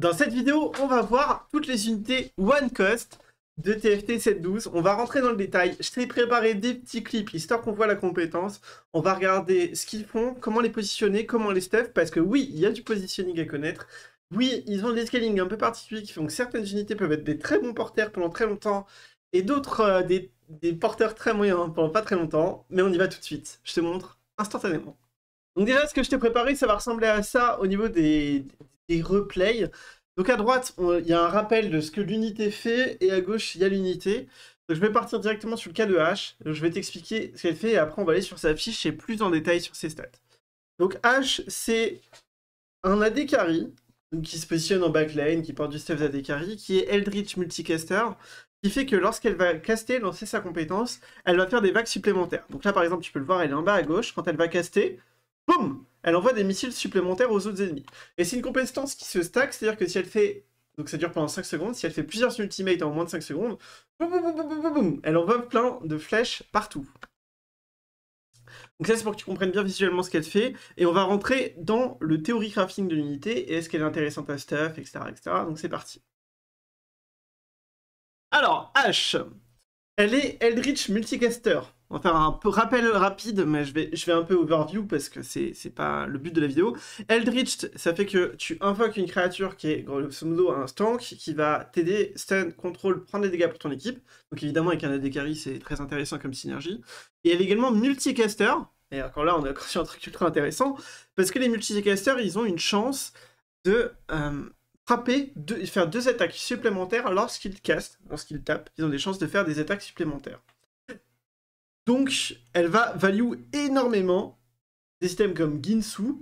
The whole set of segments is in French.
Dans cette vidéo, on va voir toutes les unités One Cost de TFT 712. On va rentrer dans le détail. Je t'ai préparé des petits clips histoire qu'on voit la compétence. On va regarder ce qu'ils font, comment les positionner, comment les stuff, parce que oui, il y a du positioning à connaître. Oui, ils ont des scaling un peu particuliers qui font que certaines unités peuvent être des très bons porteurs pendant très longtemps et d'autres euh, des, des, porteurs très moyens pendant pas très longtemps. Mais on y va tout de suite. Je te montre instantanément. Donc déjà, ce que je t'ai préparé, ça va ressembler à ça au niveau des, replay. Donc à droite, il y a un rappel de ce que l'unité fait, et à gauche, il y a l'unité. Donc je vais partir directement sur le cas de H, je vais t'expliquer ce qu'elle fait, et après on va aller sur sa fiche et plus en détail sur ses stats. Donc H, c'est un AD qui se positionne en backlane, qui porte du stuff d'AD qui est Eldritch Multicaster, qui fait que lorsqu'elle va caster, lancer sa compétence, elle va faire des vagues supplémentaires. Donc là par exemple, tu peux le voir, elle est en bas à gauche, quand elle va caster, boum Elle envoie des missiles supplémentaires aux autres ennemis. Et c'est une compétence qui se stack, c'est-à-dire que si elle fait... Donc ça dure pendant 5 secondes, si elle fait plusieurs ultimates en moins de 5 secondes, boum, boum, boum, elle envoie plein de flèches partout. Donc ça c'est pour que tu comprennes bien visuellement ce qu'elle fait, et on va rentrer dans le théorie crafting de l'unité, et est-ce qu'elle est intéressante à stuff, etc. etc. donc c'est parti. Alors, H, elle est Eldritch Multicaster. On va faire un peu rappel rapide, mais je vais, je vais un peu overview parce que c'est, c'est pas le but de la vidéo. Eldritch, ça fait que tu invoques une créature qui est grosso modo un stank, qui va t'aider, stun, contrôle, prendre des dégâts pour ton équipe. Donc évidemment, avec un AD carry, c'est très intéressant comme synergie. Et elle est également multicaster. Et encore là, on est encore sur un truc ultra intéressant parce que les multicasters, ils ont une chance de. Euh, frapper, faire deux attaques supplémentaires lorsqu'ils castent, lorsqu'ils tapent. Ils ont des chances de faire des attaques supplémentaires. Donc, elle va value énormément des systèmes comme Ginsu,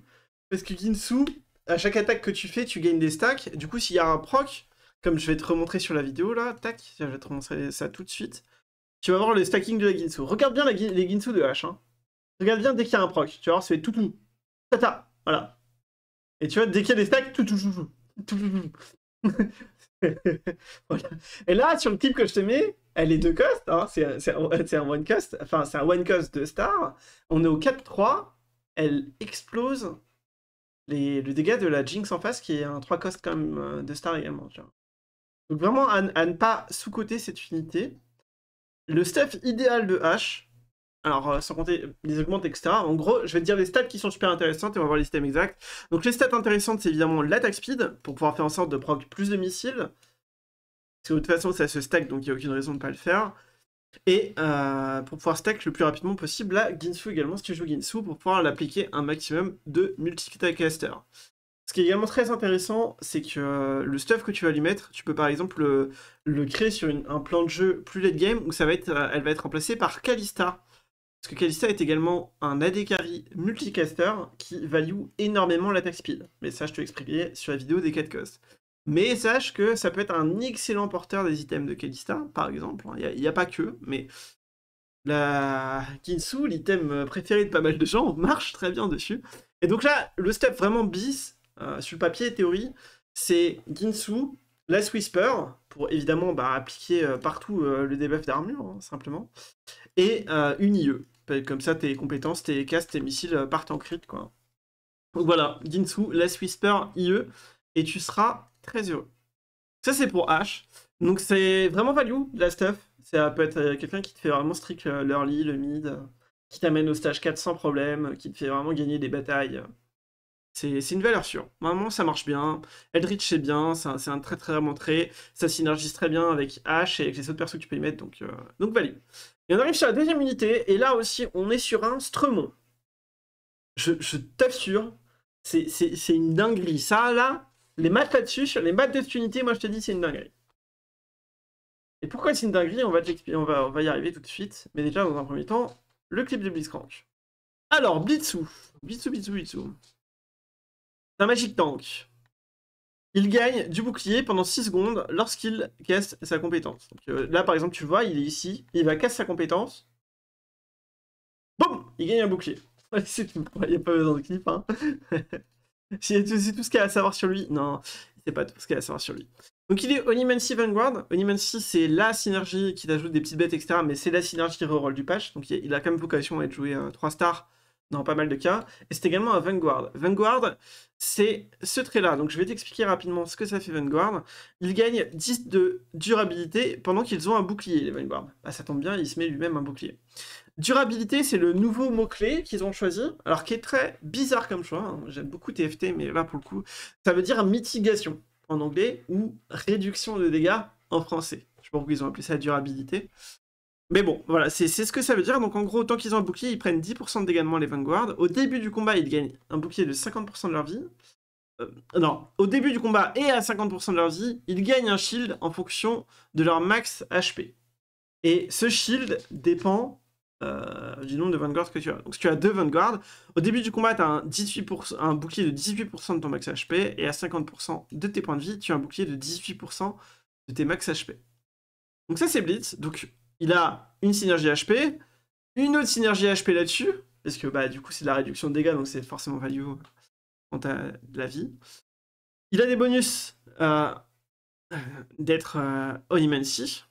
parce que Ginsu, à chaque attaque que tu fais, tu gagnes des stacks. Du coup, s'il y a un proc, comme je vais te remontrer sur la vidéo là, tac, je vais te remontrer ça tout de suite. Tu vas voir le stacking de la Ginsu. Regarde bien la, les Ginsu de H. Hein. Regarde bien dès qu'il y a un proc. Tu vas voir, c'est tout tout, Tata, voilà. Et tu vois, dès qu'il y a des stacks, tout, tout, tout, tout. Et là, sur le type que je te mets, elle est deux cost, hein. c'est un, one cost, enfin c'est un one cost de star. On est au 4-3, elle explose les, le dégât de la Jinx en face qui est un 3 cost comme euh, de star également. Donc vraiment à, ne pas sous-coter cette unité. Le stuff idéal de H, alors, euh, sans compter les augmentes, etc. En gros, je vais te dire les stats qui sont super intéressantes et on va voir les systèmes exacts. Donc, les stats intéressantes, c'est évidemment l'attaque speed pour pouvoir faire en sorte de proc plus de missiles. Parce que de toute façon, ça se stack, donc il n'y a aucune raison de ne pas le faire. Et euh, pour pouvoir stack le plus rapidement possible, la Ginsu également, si tu joues Ginsu, pour pouvoir l'appliquer un maximum de multi-caster. Ce qui est également très intéressant, c'est que euh, le stuff que tu vas lui mettre, tu peux par exemple le, créer sur un plan de jeu plus late game où ça va être, elle va être remplacée par Kalista. Parce que Kalista est également un AD multicaster qui value énormément l'attaque speed. Mais ça, je te l'expliquerai sur la vidéo des 4 costs. Mais sache que ça peut être un excellent porteur des items de Kalista, par exemple. Il n'y a, pas que, mais la Kinsu, l'item préféré de pas mal de gens, marche très bien dessus. Et donc là, le step vraiment bis, euh, sur le papier théorie, c'est Ginsu, Last Whisper, évidemment bah, appliquer euh, partout euh, le debuff d'armure, hein, simplement. Et euh, une IE. Comme ça, tes compétences, tes castes, tes missiles partent en crit, quoi. Donc voilà, Ginsu, Last Whisper, IE, et tu seras très heureux. Ça, c'est pour H. Donc c'est vraiment value, la stuff. Ça peut être quelqu'un qui te fait vraiment strict l'early, le mid, qui t'amène au stage 4 sans problème, qui te fait vraiment gagner des batailles. C'est une valeur sûre. Normalement, ça marche bien. Eldritch, c'est bien. C'est un, très très bon trait. Ça synergise très bien avec H et avec les autres persos que tu peux y mettre. Donc, euh, donc valide. Et on arrive sur la deuxième unité. Et là aussi, on est sur un Stremont. Je, t'assure, c'est une dinguerie. Ça, là, les maths là-dessus, sur les maths de cette unité, moi je te dis, c'est une dinguerie. Et pourquoi c'est une dinguerie on va, on, on va y arriver tout de suite. Mais déjà, dans un premier temps, le clip de Blitzcrank. Alors, Blitzou. Blitzou, Blitzou, Blitzou. C'est un Magic Tank. Il gagne du bouclier pendant 6 secondes lorsqu'il casse sa compétence. Euh, là, par exemple, tu vois, il est ici, il va casser sa compétence. Boum Il gagne un bouclier. C'est Il n'y a pas besoin de clip. Hein. C'est tout, ce qu'il y a à savoir sur lui. Non, c'est pas tout ce qu'il y a à savoir sur lui. Donc il est Onimancy Vanguard. Onimancy, c'est la synergie qui t'ajoute des petites bêtes, etc. Mais c'est la synergie qui reroll du patch. Donc il a quand même vocation à être joué 3 stars dans pas mal de cas, et c'est également un Vanguard. Vanguard, c'est ce trait-là, donc je vais t'expliquer rapidement ce que ça fait Vanguard. Ils gagnent 10 de durabilité pendant qu'ils ont un bouclier, les Vanguard. Bah, ça tombe bien, il se met lui-même un bouclier. Durabilité, c'est le nouveau mot-clé qu'ils ont choisi, alors qui est très bizarre comme choix, hein. j'aime beaucoup TFT, mais là pour le coup, ça veut dire mitigation en anglais, ou réduction de dégâts en français. Je sais pas pourquoi ils ont appelé ça durabilité. Mais bon, voilà, c'est ce que ça veut dire. Donc en gros, tant qu'ils ont un bouclier, ils prennent 10% de moins les Vanguard. Au début du combat, ils gagnent un bouclier de 50% de leur vie. Euh, non, au début du combat et à 50% de leur vie, ils gagnent un shield en fonction de leur max HP. Et ce shield dépend euh, du nombre de Vanguard que tu as. Donc si tu as deux Vanguard, au début du combat, tu as un, 18%, un bouclier de 18% de ton max HP, et à 50% de tes points de vie, tu as un bouclier de 18% de tes max HP. Donc ça c'est Blitz, donc il a une synergie HP, une autre synergie HP là-dessus, parce que bah, du coup c'est de la réduction de dégâts, donc c'est forcément value quant à de la vie. Il a des bonus euh, d'être euh, Onimancy,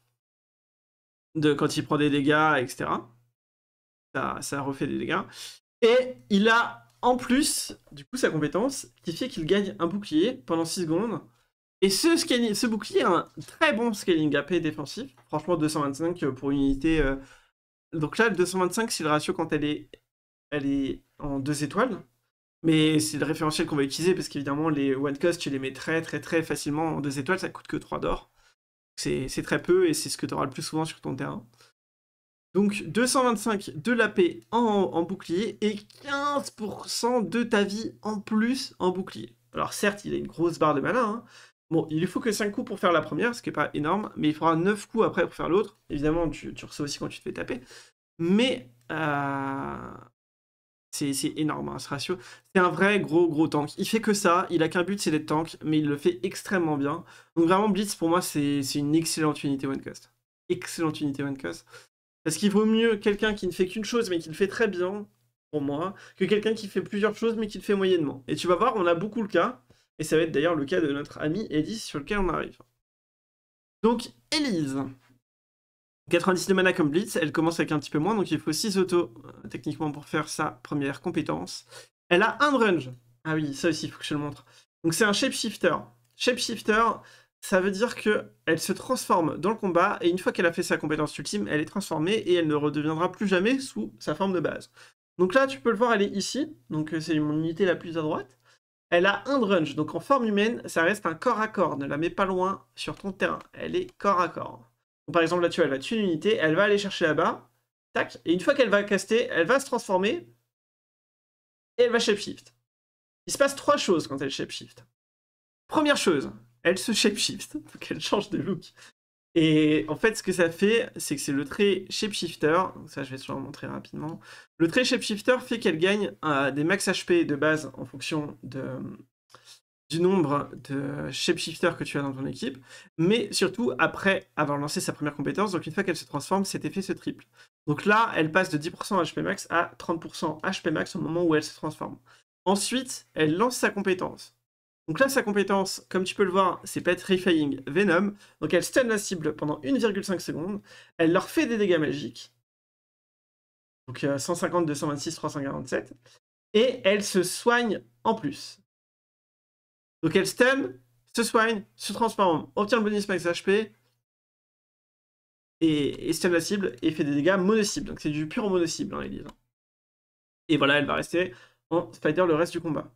de quand il prend des dégâts, etc. Ça, ça, refait des dégâts. Et il a en plus, du coup, sa compétence qui fait qu'il gagne un bouclier pendant 6 secondes et ce, ce bouclier a un très bon scaling AP défensif. Franchement, 225 pour une unité. Euh, donc là, le 225, c'est le ratio quand elle est, en 2 étoiles. Mais c'est le référentiel qu'on va utiliser parce qu'évidemment, les one cost, tu les mets très très très facilement en 2 étoiles. Ça coûte que 3 d'or. C'est très peu et c'est ce que tu auras le plus souvent sur ton terrain. Donc 225 de l'AP en, en bouclier et 15% de ta vie en plus en bouclier. Alors certes, il a une grosse barre de malin. hein, Bon, il lui faut que 5 coups pour faire la première, ce qui n'est pas énorme, mais il faudra 9 coups après pour faire l'autre. Évidemment, tu, reçois aussi quand tu te fais taper. Mais euh, c'est énorme, hein, ce ratio. C'est un vrai gros, gros tank. Il fait que ça, il a qu'un but, c'est d'être tank, mais il le fait extrêmement bien. Donc vraiment, Blitz, pour moi, c'est une excellente unité one cost. Excellente unité one cost. Parce qu'il vaut mieux quelqu'un qui ne fait qu'une chose, mais qui le fait très bien, pour moi, que quelqu'un qui fait plusieurs choses, mais qui le fait moyennement. Et tu vas voir, on a beaucoup le cas et ça va être d'ailleurs le cas de notre amie Elise sur lequel on arrive. Donc Elise. 90 de mana comme Blitz, elle commence avec un petit peu moins, donc il faut 6 autos euh, techniquement pour faire sa première compétence. Elle a un drunge. Ah oui, ça aussi, il faut que je le montre. Donc c'est un shapeshifter. Shapeshifter, ça veut dire que elle se transforme dans le combat, et une fois qu'elle a fait sa compétence ultime, elle est transformée et elle ne redeviendra plus jamais sous sa forme de base. Donc là, tu peux le voir, elle est ici, donc euh, c'est mon unité la plus à droite. Elle a un drunge, donc en forme humaine, ça reste un corps à corps. Ne la mets pas loin sur ton terrain. Elle est corps à corps. par exemple, là-dessus, elle va tuer une unité, elle va aller chercher là-bas. Tac. Et une fois qu'elle va caster, elle va se transformer. Et elle va shapeshift. Il se passe trois choses quand elle shapeshift. Première chose, elle se shapeshift. Donc elle change de look. Et en fait, ce que ça fait, c'est que c'est le trait shapeshifter. Donc ça, je vais te le montrer rapidement. Le trait shapeshifter fait qu'elle gagne euh, des max HP de base en fonction euh, du nombre de shapeshifter que tu as dans ton équipe, mais surtout après avoir lancé sa première compétence, donc une fois qu'elle se transforme, cet effet se triple. Donc là, elle passe de 10% HP max à 30% HP max au moment où elle se transforme. Ensuite, elle lance sa compétence. Donc là, sa compétence, comme tu peux le voir, c'est Petrifying Venom. Donc elle stun la cible pendant 1,5 secondes. Elle leur fait des dégâts magiques. Donc 150, 226, 347. Et elle se soigne en plus. Donc elle stun, se soigne, se transforme, obtient le bonus max HP. Et, stun la cible et fait des dégâts mono Donc c'est du pur mono-cible, hein, les Et voilà, elle va rester en spider le reste du combat.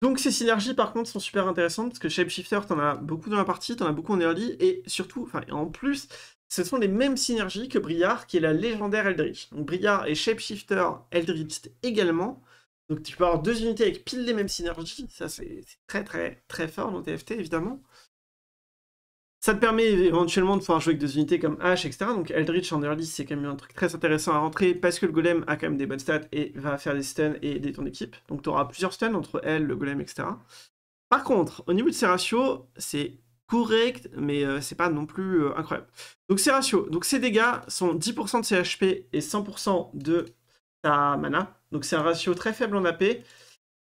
Donc ces synergies par contre sont super intéressantes parce que Shapeshifter t'en as beaucoup dans la partie, t'en as beaucoup en early et surtout, enfin en plus, ce sont les mêmes synergies que Briard qui est la légendaire Eldritch. Donc Briard et Shapeshifter Eldritch également. Donc tu peux avoir deux unités avec pile les mêmes synergies, ça c'est très très très fort dans TFT évidemment. Ça te permet éventuellement de pouvoir jouer avec des unités comme H, etc. Donc Eldritch en early, c'est quand même un truc très intéressant à rentrer parce que le golem a quand même des bonnes stats et va faire des stuns et des ton équipe. Donc tu auras plusieurs stuns entre elle, le golem, etc. Par contre, au niveau de ses ratios, c'est correct, mais euh, c'est pas non plus euh, incroyable. Donc ses ratios, donc ses dégâts sont 10% de ses HP et 100% de ta mana. Donc c'est un ratio très faible en AP.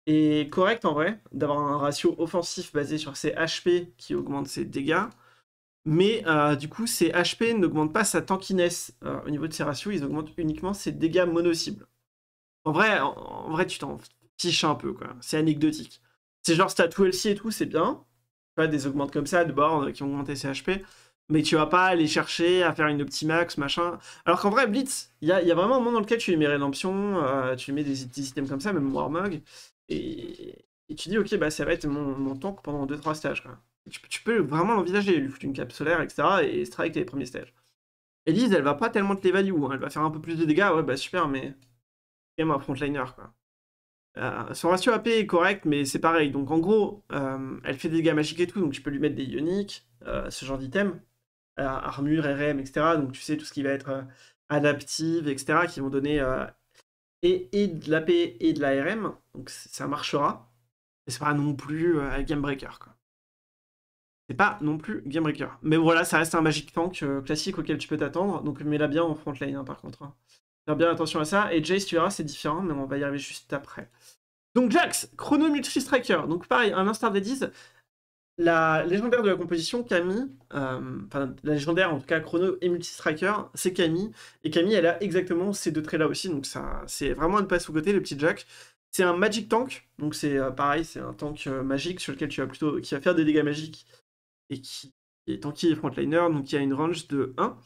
Et correct en vrai d'avoir un ratio offensif basé sur ses HP qui augmente ses dégâts. Mais euh, du coup, ses HP n'augmentent pas sa tankiness. Euh, au niveau de ses ratios, ils augmentent uniquement ses dégâts mono-cibles. En vrai, en, vrai, tu t'en fiches un peu, quoi. C'est anecdotique. C'est genre tout LC et tout, c'est bien. Pas des augmentes comme ça, de bornes euh, qui ont augmenté ses HP. Mais tu vas pas aller chercher à faire une optimax, machin. Alors qu'en vrai, Blitz, il y a, vraiment un moment dans lequel tu lui mets Rédemption, tu lui mets des, items comme ça, même Warmog. Et, et tu dis, ok, bah ça va être mon, mon tank pendant 2-3 stages, quoi tu, peux vraiment l'envisager, lui foutre une cape solaire, etc. Et strike les premiers stages. Elise, elle va pas tellement te les value, hein, elle va faire un peu plus de dégâts, ouais, bah super, mais. C'est même un frontliner, quoi. Euh, son ratio AP est correct, mais c'est pareil. Donc en gros, euh, elle fait des dégâts magiques et tout, donc tu peux lui mettre des ioniques, euh, ce genre d'items, armure, RM, etc. Donc tu sais tout ce qui va être adaptive, etc., qui vont donner et, de l'AP et de la RM, Donc ça marchera. Mais c'est pas non plus game breaker. Quoi. C'est pas non plus Game Breaker. Mais voilà, ça reste un Magic Tank euh, classique auquel tu peux t'attendre. Donc mets-la bien en front lane hein, par contre. Hein. Fais bien attention à ça. Et Jace, tu verras, c'est différent, mais on va y arriver juste après. Donc Jax, Chrono Multi Striker. Donc pareil, un Instar des 10, la légendaire de la composition, Camille, euh, enfin la légendaire en tout cas Chrono et Multi Striker, c'est Camille. Et Camille, elle a exactement ces deux traits là aussi. Donc ça, c'est vraiment un passe sous-côté, le petit Jack. C'est un Magic Tank, donc c'est euh, pareil, c'est un tank magique sur lequel tu vas plutôt, qui va faire des dégâts magiques et qui est tankier et frontliner, donc il a une range de 1.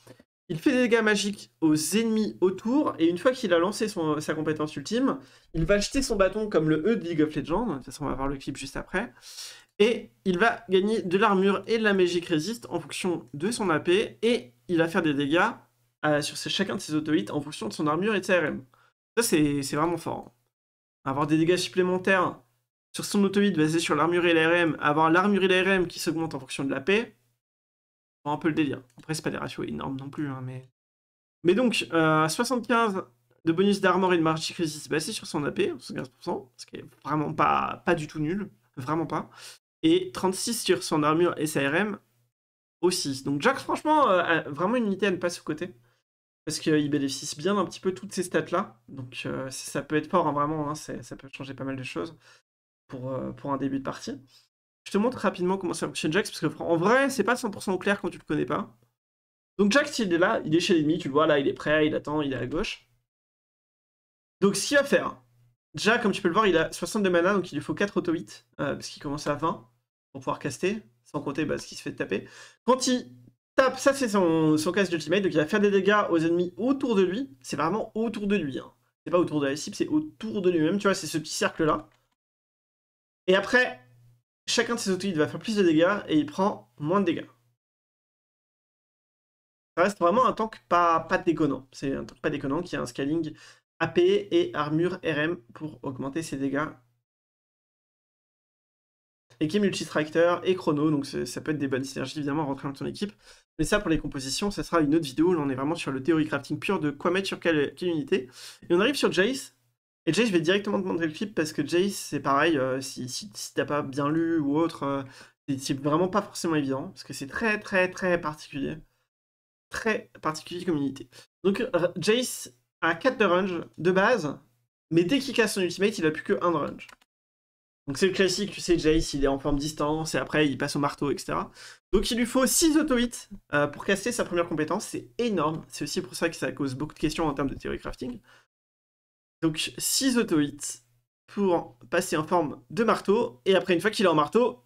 Il fait des dégâts magiques aux ennemis autour, et une fois qu'il a lancé sa compétence ultime, il va jeter son bâton comme le E de League of Legends, de toute façon on va voir le clip juste après, et il va gagner de l'armure et de la Magic résiste en fonction de son AP, et il va faire des dégâts euh, sur chacun de ses auto en fonction de son armure et de sa RM. Ça c'est vraiment fort. Hein. Avoir des dégâts supplémentaires sur son auto-hit, basé sur l'armure et l'ARM, avoir l'armure et l'ARM qui s'augmentent en fonction de la paix, un peu le délire. Après, c'est pas des ratios énormes non plus, hein, mais... Mais donc, 75 euh, de bonus d'armor et de magic resist basé sur son AP, 75%, ce qui est vraiment pas, pas du tout nul, vraiment pas. Et 36 sur son armure et sa RM aussi. Donc Jack, franchement, euh, a vraiment une unité à ne pas se côté Parce qu'il bénéficie bien un petit peu toutes ces stats-là. Donc euh, ça peut être fort, hein, vraiment, hein, ça peut changer pas mal de choses. Euh, pour, un début de partie. Je te montre rapidement comment ça fonctionne Jax, parce que en vrai, c'est pas 100% clair quand tu le connais pas. Donc Jax, il est là, il est chez l'ennemi, tu le vois, là, il est prêt, il attend, il est à gauche. Donc ce qu'il va faire, déjà, comme tu peux le voir, il a 62 mana, donc il lui faut 4 auto 8, parce qu'il commence à 20 pour pouvoir caster, sans compter bah, ce qu'il se fait taper. Quand il tape, ça c'est son, son cast d'ultimate, donc il va faire des dégâts aux ennemis autour de lui, c'est vraiment autour de lui, hein. c'est pas autour de la cible, c'est autour de lui-même, tu vois, c'est ce petit cercle-là. Et après, chacun de ces outils va faire plus de dégâts et il prend moins de dégâts. Ça reste vraiment un tank pas, pas déconnant. C'est un tank pas déconnant qui a un scaling AP et armure RM pour augmenter ses dégâts. Et qui est multistracteur et chrono, donc ça peut être des bonnes synergies évidemment à rentrer dans ton équipe. Mais ça pour les compositions, ça sera une autre vidéo, là on est vraiment sur le théorie crafting pur de quoi mettre sur quelle unité. Et on arrive sur Jace, et Jace, je vais directement te montrer le clip parce que Jace, c'est pareil, euh, si, t'as pas bien lu ou autre, euh, c'est vraiment pas forcément évident parce que c'est très, très, très particulier. Très particulier comme unité. Donc, euh, Jace a 4 de range de base, mais dès qu'il casse son ultimate, il a plus que 1 de range. Donc, c'est le classique, tu sais, Jace, il est en forme distance et après il passe au marteau, etc. Donc, il lui faut 6 auto-hits pour casser sa première compétence, c'est énorme. C'est aussi pour ça que ça cause beaucoup de questions en termes de théorie crafting. Donc 6 auto-hits pour passer en forme de marteau. Et après, une fois qu'il est en marteau,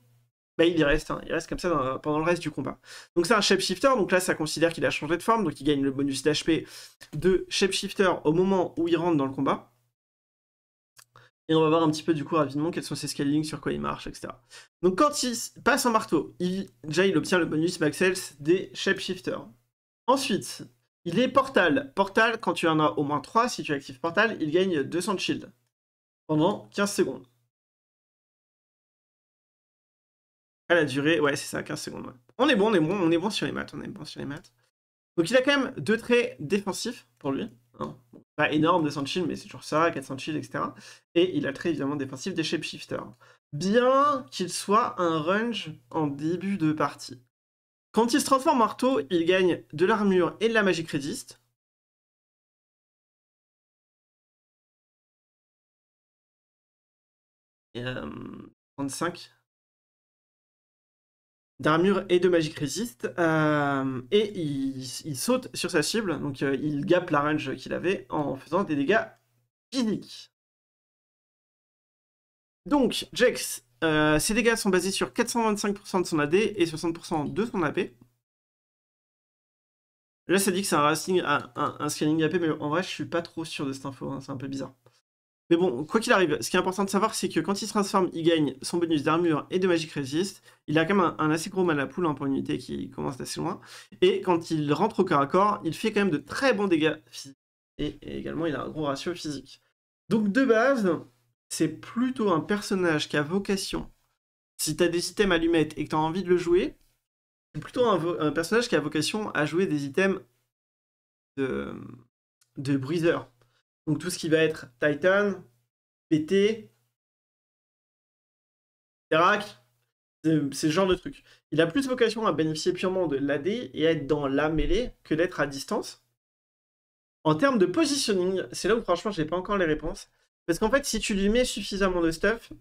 bah, il y reste. Hein, il reste comme ça pendant le reste du combat. Donc c'est un shapeshifter. Donc là, ça considère qu'il a changé de forme. Donc il gagne le bonus d'HP de shapeshifter au moment où il rentre dans le combat. Et on va voir un petit peu du coup rapidement quels sont ses scalings, sur quoi il marche, etc. Donc quand il passe en marteau, il, déjà il obtient le bonus max health des shapeshifters. Ensuite, il est Portal. Portal, quand tu en as au moins 3, si tu actives Portal, il gagne 200 de shield pendant 15 secondes. À la durée, ouais, c'est ça, 15 secondes. On est bon, on est bon, on est bon sur les maths, on est bon sur les maths. Donc il a quand même deux traits défensifs pour lui. Hein. pas énorme, 200 shield, mais c'est toujours ça, 400 shield, etc. Et il a le trait évidemment défensif des shapeshifters, Bien qu'il soit un range en début de partie. Quand il se transforme en marteau, il gagne de l'armure et de la magie résiste. 35 euh, d'armure et de magique résiste. Euh, et il, saute sur sa cible, donc euh, il gap la range qu'il avait en faisant des dégâts physiques. Donc, Jax euh, ces ses dégâts sont basés sur 425% de son AD et 60% de son AP. Là, ça dit que c'est un, un, scanning AP, mais en vrai, je suis pas trop sûr de cette info, hein, c'est un peu bizarre. Mais bon, quoi qu'il arrive, ce qui est important de savoir, c'est que quand il se transforme, il gagne son bonus d'armure et de Magic Resist. Il a quand même un, assez gros mal à poule hein, pour une unité qui commence d'assez loin. Et quand il rentre au corps à corps, il fait quand même de très bons dégâts physiques. et également, il a un gros ratio physique. Donc de base, c'est plutôt un personnage qui a vocation. Si tu as des items allumettes et que tu as envie de le jouer, c'est plutôt un, personnage qui a vocation à jouer des items de, de Donc tout ce qui va être Titan, PT, Terak, c'est ce genre de truc. Il a plus vocation à bénéficier purement de l'AD et à être dans la mêlée que d'être à distance. En termes de positioning, c'est là où franchement j'ai pas encore les réponses. Parce qu'en fait, si tu lui mets suffisamment de stuff,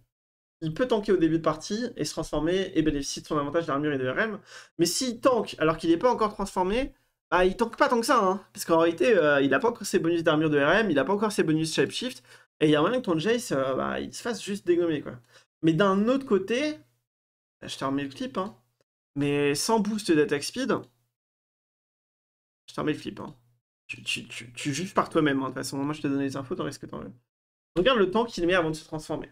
il peut tanker au début de partie et se transformer et bénéficier de son avantage d'armure et de RM. Mais s'il tank alors qu'il n'est pas encore transformé, bah, il tank pas tant que ça. Hein. Parce qu'en réalité, euh, il n'a pas encore ses bonus d'armure de RM, il n'a pas encore ses bonus shapeshift. Et il y a moyen que ton Jace, euh, bah, il se fasse juste dégommer. quoi. Mais d'un autre côté, bah, je te remets le clip, hein. mais sans boost d'attaque speed, je te remets le clip. Hein. Tu, tu, juges par toi-même, hein, de toute façon. Moi, je te donne les infos, t'en risques que t'en veux. Regarde le temps qu'il met avant de se transformer.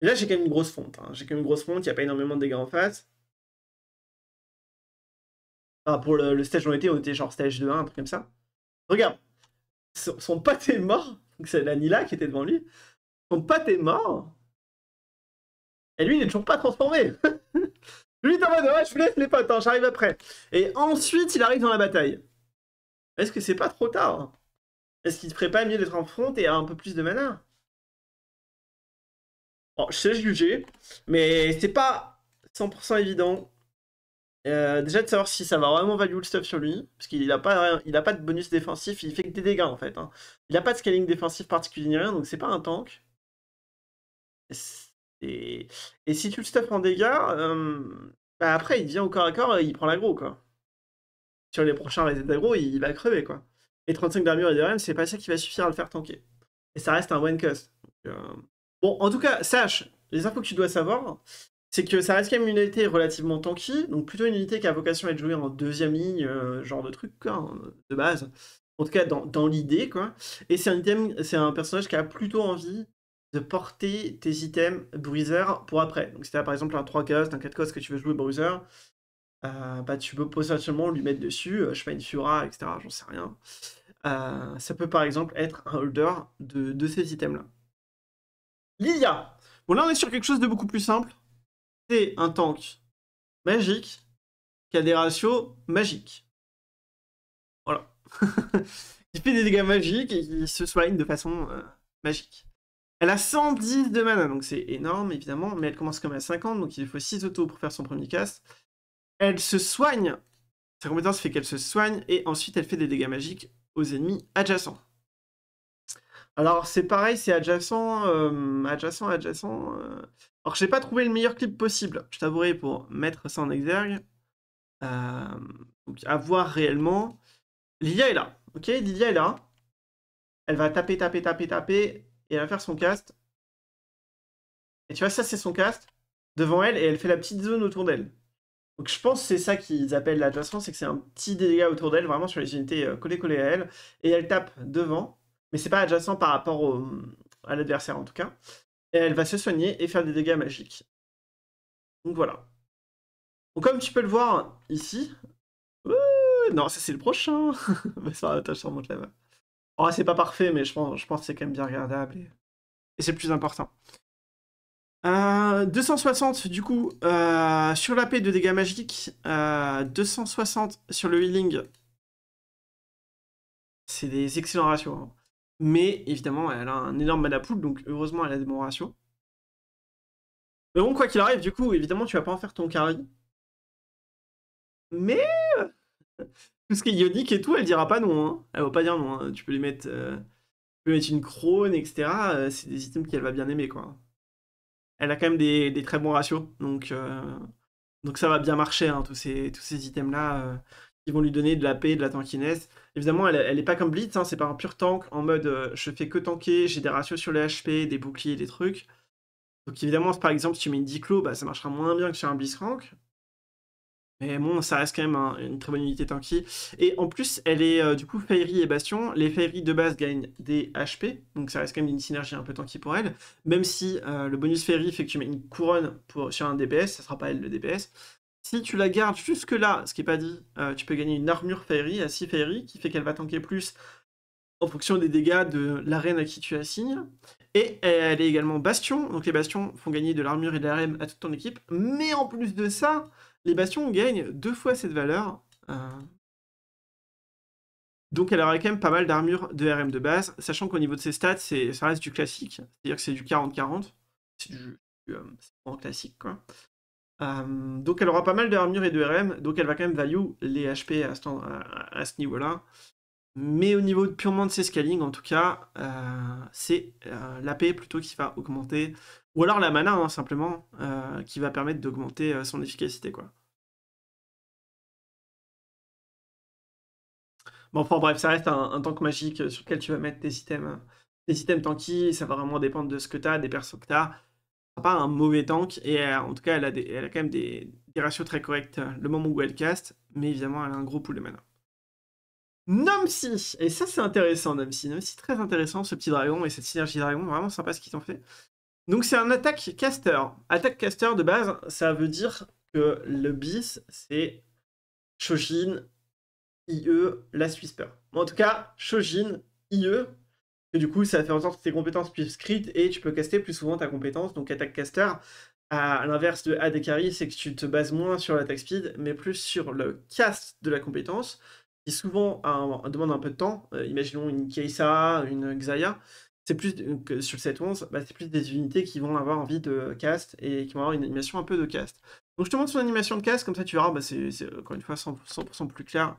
là, j'ai quand même une grosse fonte. Hein. J'ai quand même une grosse fonte, il n'y a pas énormément de dégâts en face. pour le, stage où on était, on était genre stage 2-1, un truc comme ça. Regarde, son, pote est mort, c'est la Nila qui était devant lui. Son pote est mort. Et lui, il n'est toujours pas transformé. lui, est en mode, je vous laisse les potes, hein, j'arrive après. Et ensuite, il arrive dans la bataille. Est-ce que c'est pas trop tard hein est-ce qu'il ne ferait pas mieux d'être en front et un peu plus de mana Bon, je sais juger, mais c'est pas 100% évident. Euh, déjà de savoir si ça va vraiment value le stuff sur lui, parce qu'il n'a pas, il a pas de bonus défensif, il fait que des dégâts en fait. Hein. Il n'a pas de scaling défensif particulier ni rien, donc c'est pas un tank. Et, si tu le stuff en dégâts, euh, bah, après il vient au corps à corps, et il prend l'aggro quoi. Sur les prochains raids d'aggro, il va crever quoi. Et 35 d'armure et de c'est pas ça qui va suffire à le faire tanker. Et ça reste un one cost. Euh, bon, en tout cas, sache, les infos que tu dois savoir, c'est que ça reste quand même une unité relativement tanky, donc plutôt une unité qui a vocation à être jouée en deuxième ligne, euh, genre de truc, hein, de base. En tout cas, dans, l'idée, quoi. Et c'est un, item, c'est un personnage qui a plutôt envie de porter tes items bruiser pour après. Donc si t'as par exemple un 3 cost, un 4 cost que tu veux jouer bruiser, euh, bah tu peux potentiellement lui mettre dessus, je fais une Fura, etc., j'en sais rien. Euh, ça peut par exemple être un holder de, ces items-là. Lilia Bon là on est sur quelque chose de beaucoup plus simple. C'est un tank magique qui a des ratios magiques. Voilà. Il fait des dégâts magiques et qui se soigne de façon euh, magique. Elle a 110 de mana, donc c'est énorme évidemment, mais elle commence quand même à 50, donc il faut 6 autos pour faire son premier cast. Elle se soigne, sa compétence fait qu'elle se soigne, et ensuite elle fait des dégâts magiques aux ennemis adjacents. Alors c'est pareil, c'est adjacent, euh, adjacent, adjacent. Euh... Alors j'ai pas trouvé le meilleur clip possible, je t'avouerai pour mettre ça en exergue. Euh, à voir réellement. Lydia est là, ok Lydia est là. Elle va taper, taper, taper, taper, et elle va faire son cast. Et tu vois, ça c'est son cast devant elle, et elle fait la petite zone autour d'elle. Donc je pense que c'est ça qu'ils appellent l'adjacent, c'est que c'est un petit dégât autour d'elle, vraiment sur les unités collées-collées euh, à elle, et elle tape devant, mais c'est pas adjacent par rapport à l'adversaire en tout cas. Et elle va se soigner et faire des dégâts magiques. Donc voilà. Donc comme tu peux le voir ici, Ouh, non ça c'est le prochain. Bah, ça là-bas. Oh c'est pas parfait mais je pense, je pense que c'est quand même bien regardable et, et c'est le plus important. 260 euh, du coup euh, sur la paix de dégâts magiques, 260 euh, sur le healing. C'est des excellents ratios. Hein. Mais évidemment, elle a un énorme mana pool, donc heureusement, elle a des bons ratios. Mais bon, quoi qu'il arrive, du coup, évidemment, tu vas pas en faire ton carry. Mais tout ce qui est ionique et tout, elle dira pas non. Hein. Elle va pas dire non. Hein. Tu peux lui mettre, tu peux mettre une crône, etc. C'est des items qu'elle va bien aimer, quoi elle a quand même des, très bons ratios. Donc, euh, donc ça va bien marcher, hein, tous ces, tous ces items-là euh, qui vont lui donner de la paix, de la tankiness. Évidemment, elle n'est pas comme Blitz, hein, c'est pas un pur tank en mode euh, je fais que tanker, j'ai des ratios sur les HP, des boucliers, des trucs. Donc évidemment, par exemple, si tu mets une Diclo, bah, ça marchera moins bien que sur un Rank. Mais bon, ça reste quand même une très bonne unité tanky. Et en plus, elle est euh, du coup Fairy et Bastion. Les Fairy de base gagnent des HP, donc ça reste quand même une synergie un peu tanky pour elle. Même si euh, le bonus Fairy fait que tu mets une couronne pour, sur un DPS, ça sera pas elle le DPS. Si tu la gardes jusque-là, ce qui n'est pas dit, euh, tu peux gagner une armure Fairy à 6 Fairy qui fait qu'elle va tanker plus en fonction des dégâts de l'arène à qui tu assignes. Et euh, elle est également bastion, donc les bastions font gagner de l'armure et de la à toute ton équipe. Mais en plus de ça, les bastions gagnent deux fois cette valeur. Euh. Donc elle aura quand même pas mal d'armure de RM de base, sachant qu'au niveau de ses stats, ça reste du classique, c'est-à-dire que c'est du 40-40, c'est du, euh, en classique quoi. donc elle aura pas mal d'armure et de RM, donc elle va quand même value les HP à ce niveau-là. Mais au niveau purement de ses scalings, en tout cas, euh, c'est euh, l'AP plutôt qui va augmenter. Ou alors la mana, hein, simplement, euh, qui va permettre d'augmenter son efficacité. Quoi. Bon, enfin bref, ça reste un, tank magique sur lequel tu vas mettre tes systèmes, tes tanky. Ça va vraiment dépendre de ce que tu as, des persos que tu as. Pas un mauvais tank, et en tout cas, elle a, quand même des, des, ratios très corrects le moment où elle cast. mais évidemment, elle a un gros pool de mana. Nomsi Et ça, c'est intéressant, Nomsi. Nomsi, très intéressant, ce petit dragon et cette synergie dragon. Vraiment sympa ce qu'ils ont fait. Donc, c'est un attaque caster. Attaque caster, de base, ça veut dire que le bis, c'est Shojin, IE, la Swisper. En tout cas, Shojin, IE, et du coup, ça fait en sorte que tes compétences puissent script et tu peux caster plus souvent ta compétence, donc attaque caster. À l'inverse de AD c'est que tu te bases moins sur l'attaque speed, mais plus sur le cast de la compétence souvent un, demande un peu de temps, euh, imaginons une Keisa, une Xaya, c'est plus que sur le 7-11, bah, c'est plus des unités qui vont avoir envie de cast et qui vont avoir une animation un peu de cast. Donc je te montre son animation de cast, comme ça tu verras, bah, c'est encore une fois 100%, plus clair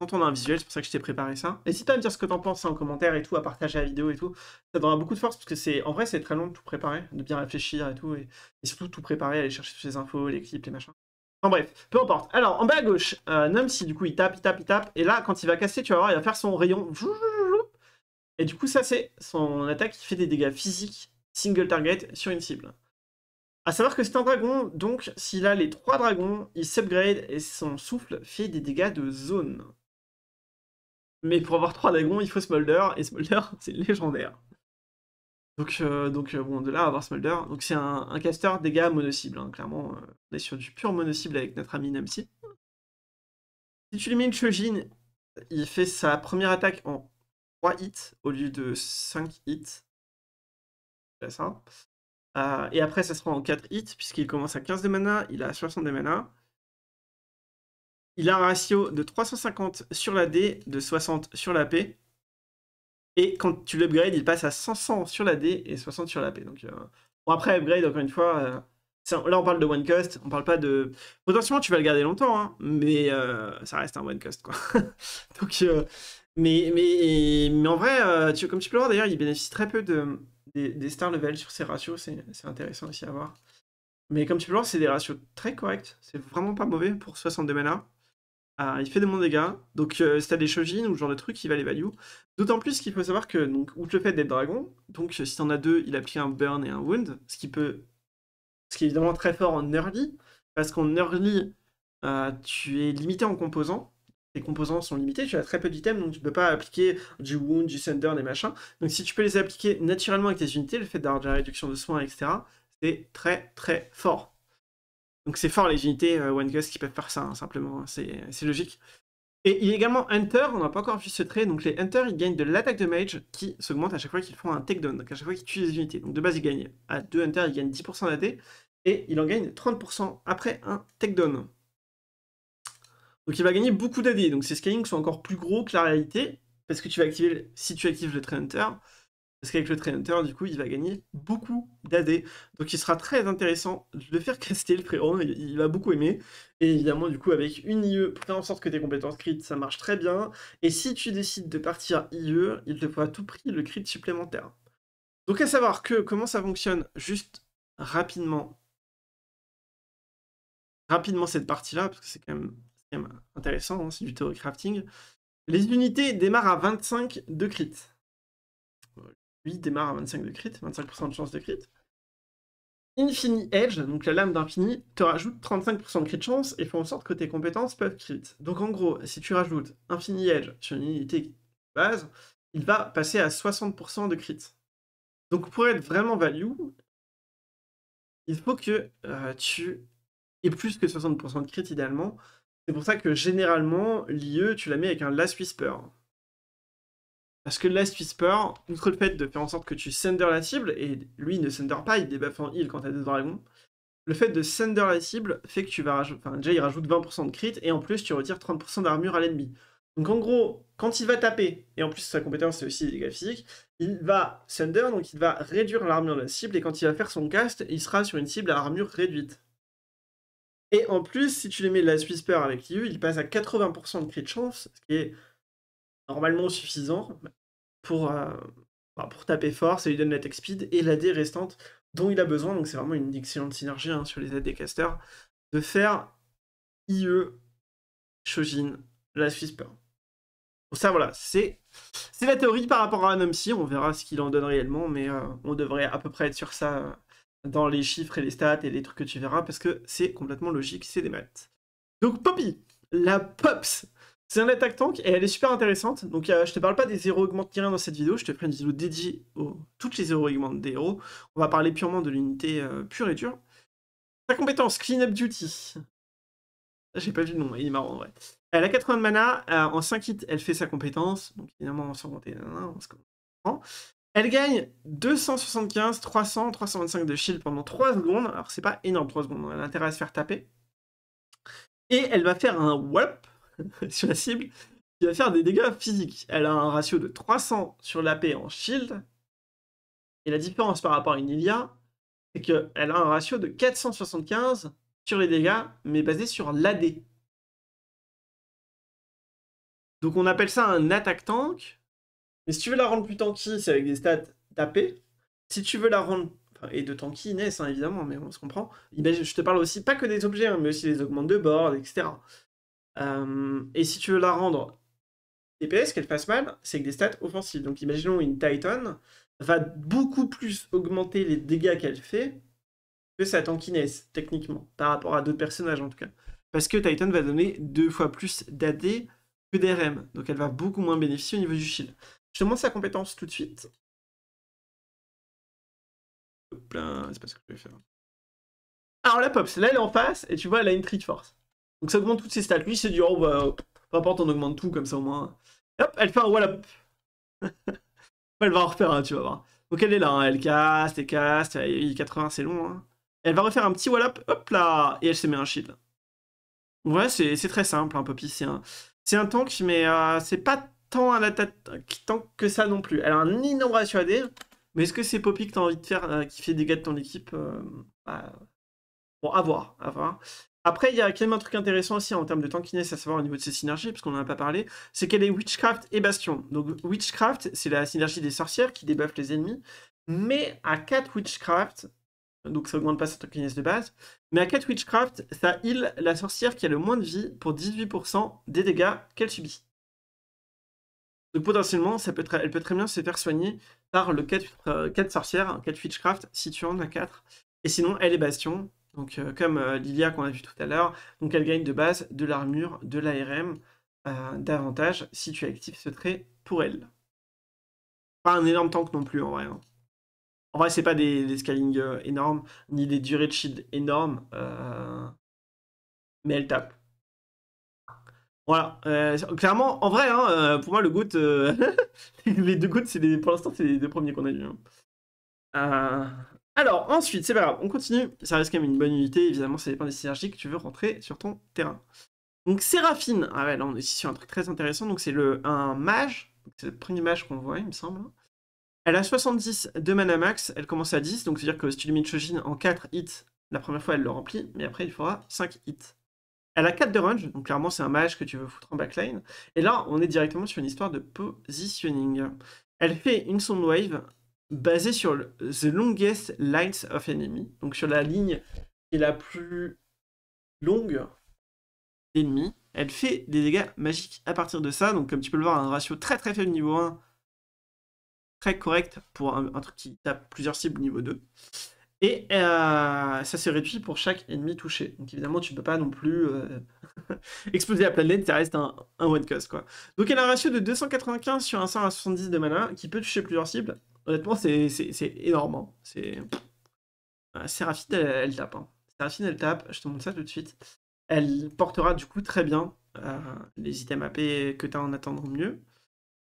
quand on a un visuel, c'est pour ça que je t'ai préparé ça. Et N'hésite pas à me dire ce que t'en penses hein, en commentaire et tout, à partager la vidéo et tout. Ça donnera beaucoup de force parce que c'est en vrai c'est très long de tout préparer, de bien réfléchir et tout, et, surtout tout préparer, aller chercher toutes les infos, les clips, les machins. En bref, peu importe. Alors, en bas à gauche, euh, si du coup il tape, il tape, il tape, et là, quand il va casser, tu vas voir, il va faire son rayon. Et du coup, ça c'est son attaque qui fait des dégâts physiques single target sur une cible. A savoir que c'est un dragon, donc s'il a les trois dragons, il s'upgrade et son souffle fait des dégâts de zone. Mais pour avoir trois dragons, il faut Smolder, et Smolder, c'est légendaire. Donc, euh, donc euh, bon, de là à avoir Smolder. Donc, c'est un, caster dégâts mono-cible. Hein. Clairement, euh, on est sur du pur mono-cible avec notre ami Namsi. Si tu lui mets une Chojin, il fait sa première attaque en 3 hits au lieu de 5 hits. ça. et après, ça sera en 4 hits, puisqu'il commence à 15 de mana, il a 60 de mana. Il a un ratio de 350 sur la D, de 60 sur la P. Et quand tu l'upgrades, il passe à 500 sur la D et 60 sur la P. Donc, euh, Bon, après, upgrade, encore une fois, euh, là, on parle de one cost, on parle pas de. Potentiellement, tu vas le garder longtemps, hein, mais euh, ça reste un one cost, quoi. Donc, mais, mais, en vrai, tu... comme tu peux le voir d'ailleurs, il bénéficie très peu de, des, des star level sur ses ratios, c'est intéressant aussi à voir. Mais comme tu peux le voir, c'est des ratios très corrects, c'est vraiment pas mauvais pour 62 mana. Ah, il fait des bons dégâts. Donc, euh, si t'as des Shojin ou genre de truc, il va les value. D'autant plus qu'il faut savoir que, donc, outre le fait d'être dragon, donc, euh, si t'en as deux, il applique un burn et un wound, ce qui peut. Ce qui est évidemment très fort en early, parce qu'en early, euh, tu es limité en composants. Tes composants sont limités, tu as très peu d'items, donc tu ne peux pas appliquer du wound, du thunder, des machins. Donc, si tu peux les appliquer naturellement avec tes unités, le fait d'avoir de la réduction de soins, etc., c'est très très fort. Donc c'est fort les unités euh, OneGus qui peuvent faire ça, hein, simplement, hein, c'est logique. Et il y a également Hunter, on n'a pas encore vu ce trait, donc les Hunter ils gagnent de l'attaque de mage qui s'augmente à chaque fois qu'ils font un takedown, donc à chaque fois qu'ils tuent des unités. Donc de base ils gagnent, à 2 Hunter ils gagnent 10% d'AD, et il en gagne 30% après un takedown. Donc il va gagner beaucoup d'AD, donc ces scalings sont encore plus gros que la réalité, parce que tu vas activer, si tu actives le trait Hunter, parce qu'avec le hunter, du coup, il va gagner beaucoup d'AD. Donc il sera très intéressant de le faire caster, le frérot. Il, va beaucoup aimer. Et évidemment, du coup, avec une IE, faire en sorte que tes compétences crit, ça marche très bien. Et si tu décides de partir IE, il te faut à tout prix le crit supplémentaire. Donc à savoir que comment ça fonctionne, juste rapidement. Rapidement cette partie-là, parce que c'est quand, même intéressant, hein, c'est du théorie crafting. Les unités démarrent à 25 de crit lui démarre à 25 de crit, 25% de chance de crit. Infini Edge, donc la lame d'infini, te rajoute 35% de crit chance et fait en sorte que tes compétences peuvent crit. Donc en gros, si tu rajoutes Infini Edge sur une unité base, il va passer à 60% de crit. Donc pour être vraiment value, il faut que euh, tu aies plus que 60% de crit idéalement. C'est pour ça que généralement, l'IE, tu la mets avec un Last Whisper. Parce que Last Whisper, outre le fait de faire en sorte que tu sender la cible, et lui ne sender pas, il débuffe en heal quand t'as des dragons, le fait de sender la cible fait que tu vas rajouter. Enfin, déjà il rajoute 20% de crit, et en plus tu retires 30% d'armure à l'ennemi. Donc en gros, quand il va taper, et en plus sa compétence c'est aussi des dégâts physiques, il va sender, donc il va réduire l'armure de la cible, et quand il va faire son cast, il sera sur une cible à armure réduite. Et en plus, si tu les mets de la Whisper avec l'IU, il passe à 80% de crit chance, ce qui est normalement suffisant pour, euh, bah, pour taper fort, ça lui donne la tech speed et dé restante dont il a besoin, donc c'est vraiment une excellente synergie hein, sur les aides des casters, de faire IE Shojin la Whisper. Bon, ça voilà, c'est c'est la théorie par rapport à si on verra ce qu'il en donne réellement, mais euh, on devrait à peu près être sur ça euh, dans les chiffres et les stats et les trucs que tu verras, parce que c'est complètement logique, c'est des maths. Donc Poppy, la Pops c'est un attaque tank et elle est super intéressante. Donc euh, je te parle pas des héros ni rien dans cette vidéo, je te ferai une vidéo dédiée aux toutes les héros augmentent des héros. On va parler purement de l'unité euh, pure et dure. Sa compétence, Clean Up Duty. Ah, j'ai pas vu le nom, il est marrant en vrai. Elle a 80 de mana, euh, en 5 hits elle fait sa compétence, donc évidemment hein, on s'en on Elle gagne 275, 300, 325 de shield pendant 3 secondes, alors c'est pas énorme 3 secondes, elle a intérêt à se faire taper. Et elle va faire un WAP, sur la cible qui va faire des dégâts physiques. Elle a un ratio de 300 sur l'AP en shield. Et la différence par rapport à une Ilia, c'est qu'elle a un ratio de 475 sur les dégâts, mais basé sur l'AD. Donc on appelle ça un attaque tank. Mais si tu veux la rendre plus tanky, c'est avec des stats d'AP. Si tu veux la rendre et de tanky, hein, évidemment, mais on se comprend. Je te parle aussi pas que des objets, hein, mais aussi des augmentes de board, etc. Euh, et si tu veux la rendre DPS, qu'elle fasse mal, c'est que des stats offensives. Donc imaginons une Titan va beaucoup plus augmenter les dégâts qu'elle fait que sa tankiness, techniquement, par rapport à d'autres personnages en tout cas. Parce que Titan va donner deux fois plus d'AD que d'RM, donc elle va beaucoup moins bénéficier au niveau du shield. Je te montre sa compétence tout de suite. c'est pas ce que je vais faire. Alors ah, la Pops, là elle est en face, et tu vois, elle a une Trick Force. Donc ça augmente toutes ses stats. Lui, c'est dit oh bah, peu importe, on augmente tout comme ça au moins. hop, elle fait un wallop. elle va en refaire un, tu vas voir. Donc elle est là, hein. elle casse, elle casse, il 80 c'est long. Hein. Elle va refaire un petit wallop, hop là, et elle se met un shield. Ouais, c'est très simple, un hein, Poppy. C'est un, un tank, mais euh, c'est pas tant à la tant que ça non plus. Elle a un énorme ratio mais est-ce que c'est Poppy que t'as envie de faire, euh, qui fait des dégâts de ton équipe euh, bah, Bon, à voir, à voir. Après, il y a quand même un truc intéressant aussi en termes de tankiness, à savoir au niveau de ses synergies, parce qu'on n'en a pas parlé, c'est qu'elle est Witchcraft et Bastion. Donc Witchcraft, c'est la synergie des sorcières qui débuffent les ennemis, mais à 4 Witchcraft, donc ça augmente pas sa tankiness de base, mais à 4 Witchcraft, ça heal la sorcière qui a le moins de vie pour 18% des dégâts qu'elle subit. Donc potentiellement, ça peut elle peut très bien se faire soigner par le 4, euh, sorcières, 4 Witchcraft, si tu en as 4. Et sinon, elle est Bastion, donc, euh, comme euh, Lilia qu'on a vu tout à l'heure, donc elle gagne de base de l'armure, de l'ARM, euh, davantage si tu actives ce trait pour elle. Pas un énorme tank non plus en vrai. Hein. En vrai, c'est pas des, scalings énormes, ni des durées de shield énormes, mais elle tape. Voilà, clairement, en vrai, hein, pour moi, le goutte, les deux gouttes, pour l'instant, c'est les deux premiers qu'on a vus. Hein. Alors, ensuite, c'est pas grave, on continue. Ça reste quand même une bonne unité, évidemment, ça dépend des synergies que tu veux rentrer sur ton terrain. Donc, Séraphine. Ah là, on est ici sur un truc très intéressant. Donc, c'est le un mage. C'est le premier mage qu'on voit, il me semble. Elle a 70 de mana max. Elle commence à 10. Donc, c'est-à-dire que si tu mets Chojin en 4 hits, la première fois, elle le remplit. Mais après, il faudra 5 hits. Elle a 4 de range. Donc, clairement, c'est un mage que tu veux foutre en backline. Et là, on est directement sur une histoire de positioning. Elle fait une sound wave basé sur The Longest Lines of Enemy, donc sur la ligne qui est la plus longue d'ennemis. Elle fait des dégâts magiques à partir de ça, donc comme tu peux le voir, un ratio très très faible niveau 1, très correct pour un, truc qui tape plusieurs cibles niveau 2. Et euh, ça se réduit pour chaque ennemi touché. Donc évidemment, tu peux pas non plus euh, exploser la planète, ça reste un, one cost quoi. Donc elle a un ratio de 295 sur un à 70 de mana qui peut toucher plusieurs cibles. Honnêtement, c'est énorme. Hein. C'est. Séraphine, elle, tape. Hein. C'est Séraphine, elle tape. Je te montre ça tout de suite. Elle portera du coup très bien euh, les items AP que tu as en attendant mieux.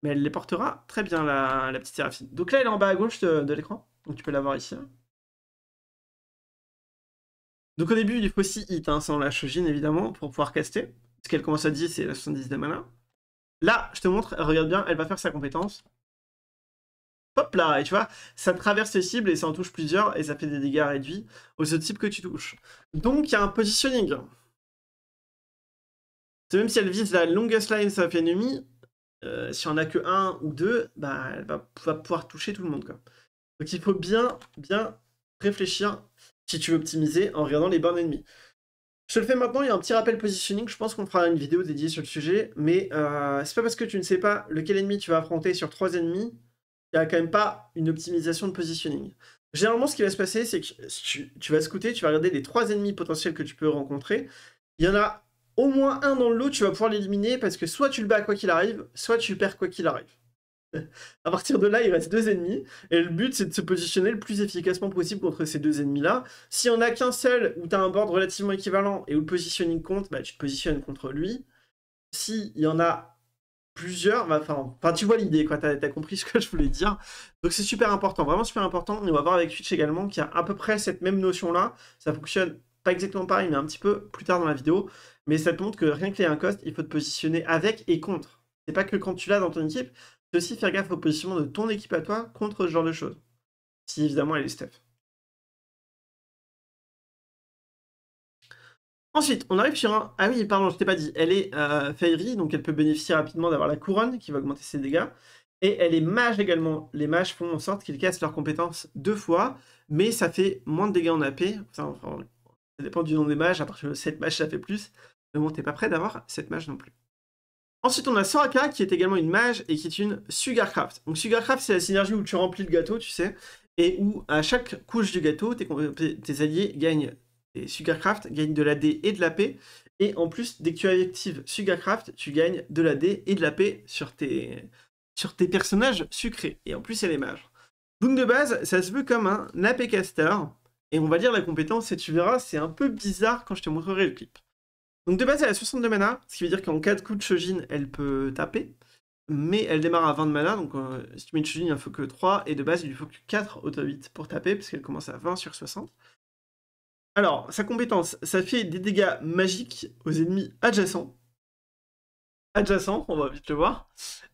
Mais elle les portera très bien, la, petite Séraphine. Donc là, elle est en bas à gauche de, l'écran. Donc tu peux l'avoir ici. Hein. Donc au début, il faut aussi hits, hein, sans la évidemment, pour pouvoir caster. Ce qu'elle commence à dire, c'est la 70 de mana. Là, je te montre, regarde bien, elle va faire sa compétence. Hop là, et tu vois, ça traverse les cibles et ça en touche plusieurs et ça fait des dégâts réduits aux autres cibles que tu touches. Donc il y a un positioning. C'est même si elle vise la longest line ça fait ennemi. Euh, si on a que un ou deux, bah, elle va, va pouvoir toucher tout le monde. Quoi. Donc il faut bien, bien réfléchir si tu veux optimiser en regardant les bornes ennemis. Je te le fais maintenant, il y a un petit rappel positioning, je pense qu'on fera une vidéo dédiée sur le sujet, mais euh, c'est pas parce que tu ne sais pas lequel ennemi tu vas affronter sur trois ennemis, qu'il n'y a quand même pas une optimisation de positioning. Généralement, ce qui va se passer, c'est que tu, vas scouter, tu vas regarder les trois ennemis potentiels que tu peux rencontrer. Il y en a au moins un dans le lot, tu vas pouvoir l'éliminer parce que soit tu le bats quoi qu'il arrive, soit tu perds quoi qu'il arrive. À partir de là, il reste deux ennemis, et le but c'est de se positionner le plus efficacement possible contre ces deux ennemis-là. Si y en a qu'un seul où tu as un board relativement équivalent et où le positioning compte, bah, tu te positionnes contre lui. S'il y en a plusieurs, bah, enfin tu vois l'idée, quoi, t'as as compris ce que je voulais dire. Donc c'est super important, vraiment super important. on va voir avec Twitch également qu'il y a à peu près cette même notion-là. Ça fonctionne pas exactement pareil, mais un petit peu plus tard dans la vidéo. Mais ça te montre que rien que les un cost, il faut te positionner avec et contre. C'est pas que quand tu l'as dans ton équipe, aussi faire gaffe aux positions de ton équipe à toi contre ce genre de choses. Si évidemment elle est Steph. Ensuite, on arrive sur un. Ah oui, pardon, je t'ai pas dit. Elle est euh, Fairy, donc elle peut bénéficier rapidement d'avoir la couronne qui va augmenter ses dégâts. Et elle est mage également. Les mages font en sorte qu'ils cassent leurs compétences deux fois, mais ça fait moins de dégâts en AP. ça dépend du nom des mages. À partir de 7 mages, ça fait plus. Mais bon, t'es pas prêt d'avoir 7 mages non plus. Ensuite, on a Soraka, qui est également une mage et qui est une Sugarcraft. Donc Sugarcraft, c'est la synergie où tu remplis le gâteau, tu sais, et où à chaque couche du gâteau, tes, alliés gagnent, des Sugarcraft gagnent de la D et de la P. Et en plus, dès que tu actives Sugarcraft, tu gagnes de la D et de la P sur tes, sur tes personnages sucrés. Et en plus, elle est mage. Donc de base, ça se veut comme un AP caster. Et on va dire la compétence et tu verras, c'est un peu bizarre quand je te montrerai le clip. Donc de base, elle a 62 mana, ce qui veut dire qu'en cas coups de Shojin, elle peut taper. Mais elle démarre à 20 de mana, donc euh, si tu mets une Shojin, il ne faut que 3. Et de base, il lui faut que 4 auto 8 pour taper, parce qu'elle commence à 20 sur 60. Alors, sa compétence, ça fait des dégâts magiques aux ennemis adjacents. Adjacents, on va vite le voir.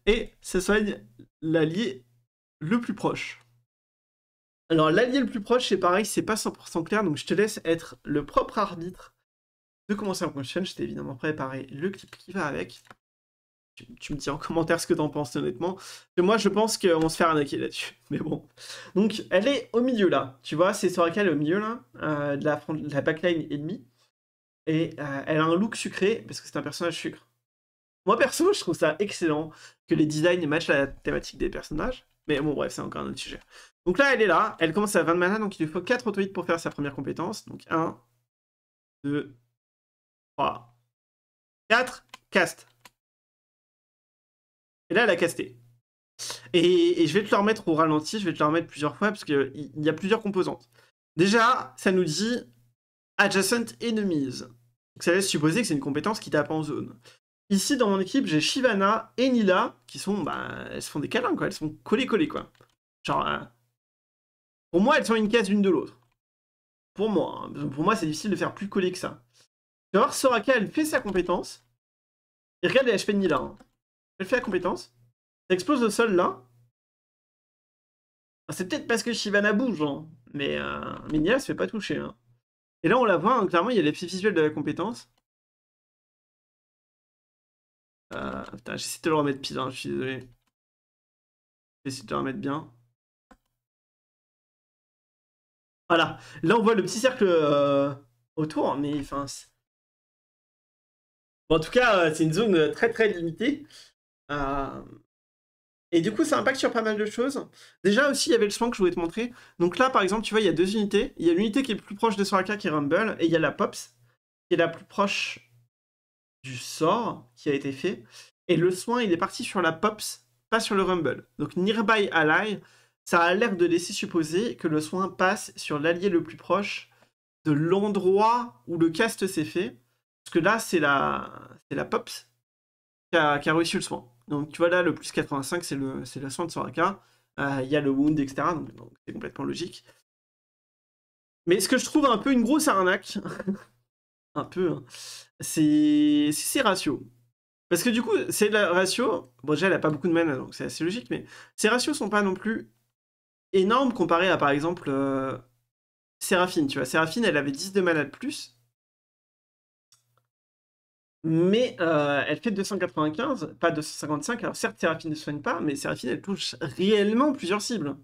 Et ça soigne l'allié le plus proche. Alors, l'allié le plus proche, c'est pareil, c'est pas 100% clair, donc je te laisse être le propre arbitre de commencer en question, j'étais évidemment préparé le clip qui va avec. Tu, me dis en commentaire ce que t'en penses honnêtement. Et moi je pense qu'on se fait arnaquer là-dessus. Mais bon. Donc elle est au milieu là. Tu vois, c'est sur' elle au milieu là, euh, de, la de, la, backline ennemie. Et euh, elle a un look sucré parce que c'est un personnage sucre. Moi perso, je trouve ça excellent que les designs matchent la thématique des personnages. Mais bon bref, c'est encore un autre sujet. Donc là, elle est là, elle commence à 20 mana, donc il lui faut 4 auto-hits pour faire sa première compétence. Donc 1, 2, 4, cast. Et là, elle a casté. Et, je vais te le remettre au ralenti, je vais te le remettre plusieurs fois parce qu'il y a plusieurs composantes. Déjà, ça nous dit adjacent enemies. Donc ça laisse supposer que c'est une compétence qui tape en zone. Ici, dans mon équipe, j'ai Shivana et Nila qui sont, bah, elles se font des câlins, quoi. Elles sont collées-collées, quoi. Genre, euh, pour moi, elles sont une case l'une de l'autre. Pour moi, hein. pour moi, c'est difficile de faire plus collé que ça. Tu vas voir, Soraka, elle fait sa compétence. Et regarde les HP de Nila. Hein. Elle fait la compétence. Elle explose le sol là. C'est peut-être parce que Shivana bouge, hein. mais, euh, mais se fait pas toucher. Hein. Et là, on la voit, clairement, il y a l'effet visuel de la compétence. Euh, putain, j'essaie de le remettre pile, je suis désolé. J'essaie de le remettre bien. Voilà, là on voit le petit cercle euh, autour, mais enfin, en tout cas, euh, c'est une zone euh, très très limitée. Euh, et du coup, ça impacte sur pas mal de choses. Déjà aussi, il y avait le soin que je voulais te montrer. Donc là, par exemple, tu vois, il y a deux unités. Il y a l'unité qui est plus proche de Soraka qui est Rumble, et il y a la Pops, qui est la plus proche du sort qui a été fait. Et le soin, il est parti sur la Pops, pas sur le Rumble. Donc Nearby Ally, ça a l'air de laisser supposer que le soin passe sur l'allié le plus proche de l'endroit où le cast s'est fait. Parce que là, c'est la, c'est la Pops qui a, qui réussi le soin. Donc tu vois là, le plus 85, c'est le, c'est la soin de Soraka. Euh, il y a le wound, etc. Donc, c'est complètement logique. Mais ce que je trouve un peu une grosse arnaque, un peu, hein, c'est ces ratios. Parce que du coup, c'est la ratio. bon déjà elle a pas beaucoup de mana, donc c'est assez logique, mais ses ratios sont pas non plus énormes comparés à par exemple euh, Seraphine. Tu vois, Séraphine, elle avait 10 de mana de plus, mais euh, elle fait 295, pas 255. Alors certes, Séraphine ne soigne pas, mais Séraphine, elle touche réellement plusieurs cibles.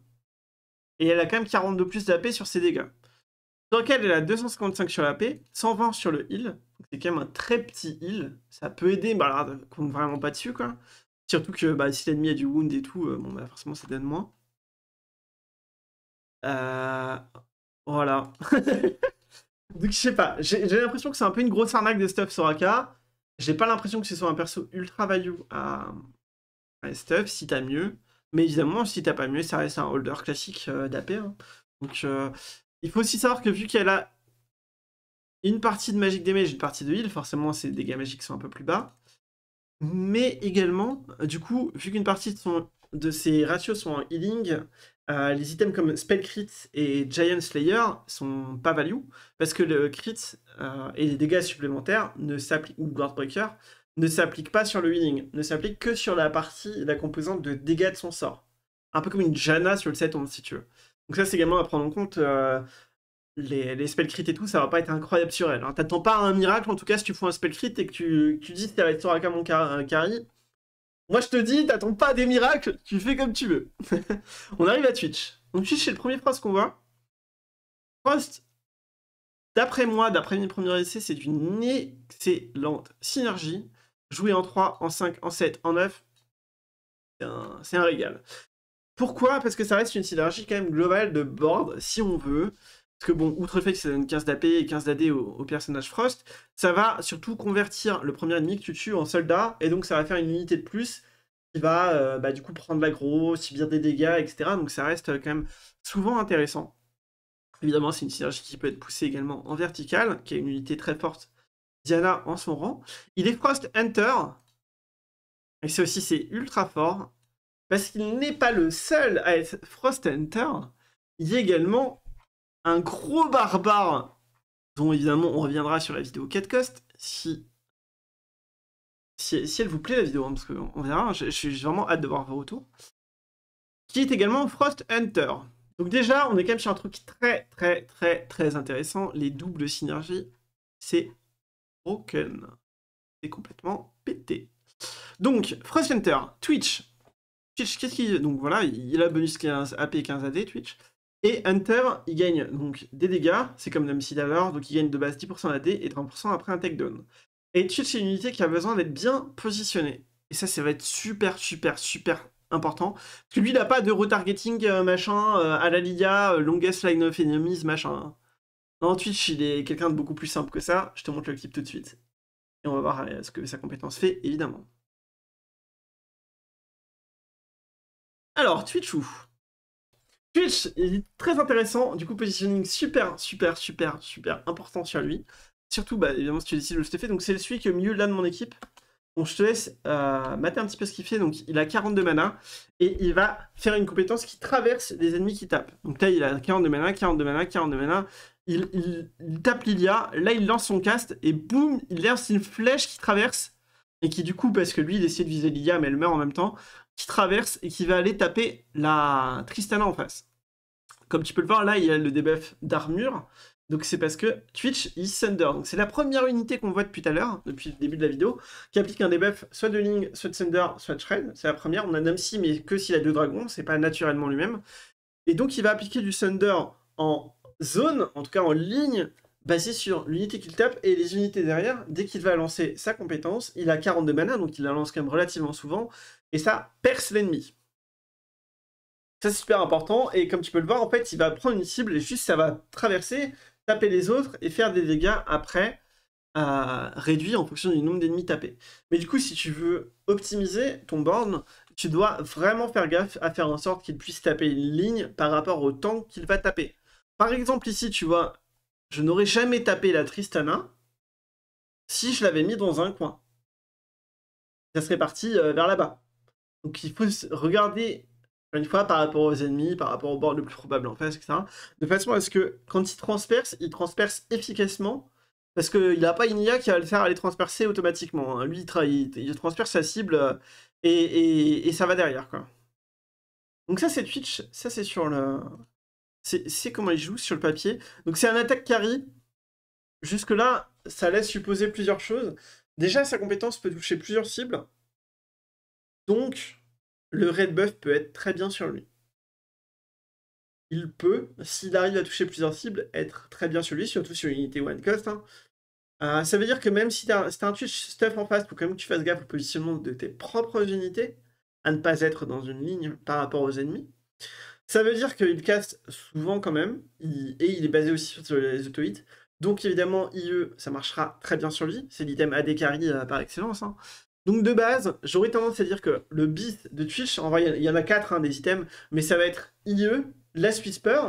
Et elle a quand même 42 plus d'AP sur ses dégâts. Dans lequel elle a 255 sur l'AP, 120 sur le heal. C'est quand même un très petit heal. Ça peut aider, bah alors, compte euh, vraiment pas dessus, quoi. Surtout que bah, si l'ennemi a du wound et tout, euh, bon, bah, forcément, ça donne moins. Voilà. Donc, je sais pas. J'ai l'impression que c'est un peu une grosse arnaque de stuff Soraka. J'ai pas l'impression que ce soit un perso ultra value à, stuff si t'as mieux. Mais évidemment, si t'as pas mieux, ça reste un holder classique euh, d'AP. Hein. Donc euh, il faut aussi savoir que vu qu'elle a une partie de magique et une partie de heal, forcément ses dégâts magiques sont un peu plus bas. Mais également, du coup, vu qu'une partie de ses ratios sont en healing, euh, les items comme Spell Crit et Giant Slayer sont pas value parce que le crit euh, et les dégâts supplémentaires ne ou ne s'appliquent pas sur le winning, ne s'appliquent que sur la partie, la composante de dégâts de son sort. Un peu comme une Jana sur le set, si tu veux. Donc ça c'est également à prendre en compte. Euh, les, spell crit et tout, ça va pas être incroyable sur elle. Hein. T'attends pas un miracle en tout cas si tu fais un spell crit et que tu, tu dis que t'as à mon carry, moi, je te dis, t'attends pas des miracles, tu fais comme tu veux. on arrive à Twitch. On Twitch, c'est le premier Frost qu'on voit. Frost, d'après moi, d'après mes premiers essais, c'est une excellente synergie. Jouer en 3, en 5, en 7, en 9, c'est un, un régal. Pourquoi Parce que ça reste une synergie quand même globale de board, si on veut. Parce que bon, outre le fait que ça donne 15 d'AP et 15 d'AD au, personnage Frost, ça va surtout convertir le premier ennemi que tu tues en soldat, et donc ça va faire une unité de plus qui va euh, bah, du coup prendre l'aggro, subir des dégâts, etc. Donc ça reste euh, quand même souvent intéressant. Évidemment, c'est une synergie qui peut être poussée également en vertical, qui a une unité très forte, Diana en son rang. Il est Frost Hunter, et c'est aussi c'est ultra fort, parce qu'il n'est pas le seul à être Frost Hunter, il est également un gros barbare dont évidemment on reviendra sur la vidéo Catcost si si, si elle vous plaît la vidéo, hein, parce qu'on verra, hein, je suis vraiment hâte de voir vos retours. Qui est également Frost Hunter. Donc déjà, on est quand même sur un truc très très très très intéressant, les doubles synergies, c'est broken. C'est complètement pété. Donc, Frost Hunter, Twitch. Twitch, qu'est-ce qu'il... Donc voilà, il a bonus 15 AP 15 AD, Twitch. Et Hunter, il gagne donc des dégâts, c'est comme Namcy d'alors, donc il gagne de base 10% D, et 30% après un takedown. Et Twitch, c'est une unité qui a besoin d'être bien positionnée. Et ça, ça va être super, super, super important. Parce que lui, il n'a pas de retargeting euh, machin euh, à la Liga, euh, longest line of enemies, machin. Non, Twitch, il est quelqu'un de beaucoup plus simple que ça. Je te montre le clip tout de suite. Et on va voir ce que sa compétence fait, évidemment. Alors, Twitch, ou Twitch est très intéressant, du coup positioning super, super, super, super important sur lui. Surtout, bah, évidemment, si tu décides de le stuffer, donc c'est celui qui est au là de mon équipe. Bon, je te laisse euh, mater un petit peu ce qu'il fait. Donc, il a 42 mana et il va faire une compétence qui traverse les ennemis qui tapent. Donc là, il a 42 mana, 42 mana, 42 mana. Il, il tape Lilia, là, il lance son cast et boum, il lance une flèche qui traverse et qui, du coup, parce que lui, il essaie de viser Lilia, mais elle meurt en même temps qui traverse et qui va aller taper la Tristana en face. Comme tu peux le voir, là, il a le debuff d'armure. Donc c'est parce que Twitch is Thunder. Donc c'est la première unité qu'on voit depuis tout à l'heure, depuis le début de la vidéo, qui applique un debuff soit de ligne, soit de Thunder, soit de Shred. C'est la première. On a Namsi, mais que s'il a deux dragons, c'est pas naturellement lui-même. Et donc il va appliquer du Thunder en zone, en tout cas en ligne, basé sur l'unité qu'il tape et les unités derrière. Dès qu'il va lancer sa compétence, il a 42 mana, donc il la lance quand même relativement souvent et ça perce l'ennemi. Ça c'est super important et comme tu peux le voir en fait il va prendre une cible et juste ça va traverser, taper les autres et faire des dégâts après euh, réduits en fonction du nombre d'ennemis tapés. Mais du coup si tu veux optimiser ton borne, tu dois vraiment faire gaffe à faire en sorte qu'il puisse taper une ligne par rapport au temps qu'il va taper. Par exemple ici tu vois, je n'aurais jamais tapé la Tristana si je l'avais mis dans un coin. Ça serait parti euh, vers là-bas. Donc il faut regarder une fois par rapport aux ennemis, par rapport au bord le plus probable en face, etc. De façon à ce que quand il transperce, il transperce efficacement. Parce qu'il n'a pas une IA qui va le faire aller transpercer automatiquement. Hein. Lui, il, tra il, transperce sa cible euh, et, ça va derrière. quoi. Donc ça, c'est Twitch. Ça, c'est sur le... C'est comment il joue sur le papier. Donc c'est un attaque carry. Jusque-là, ça laisse supposer plusieurs choses. Déjà, sa compétence peut toucher plusieurs cibles. Donc, le Red Buff peut être très bien sur lui. Il peut, s'il arrive à toucher plusieurs cibles, être très bien sur lui, surtout sur une unité one cost. Hein. Euh, ça veut dire que même si t'as un Twitch stuff en face, faut quand même que tu fasses gaffe au positionnement de tes propres unités, à ne pas être dans une ligne par rapport aux ennemis. Ça veut dire qu'il casse souvent quand même, et il est basé aussi sur les auto -hits. Donc évidemment, IE, ça marchera très bien sur lui. C'est l'item AD carry euh, par excellence. Hein. Donc de base, j'aurais tendance à dire que le bis de Twitch, en vrai, il y en a 4 hein, des items, mais ça va être IE, la Swisper,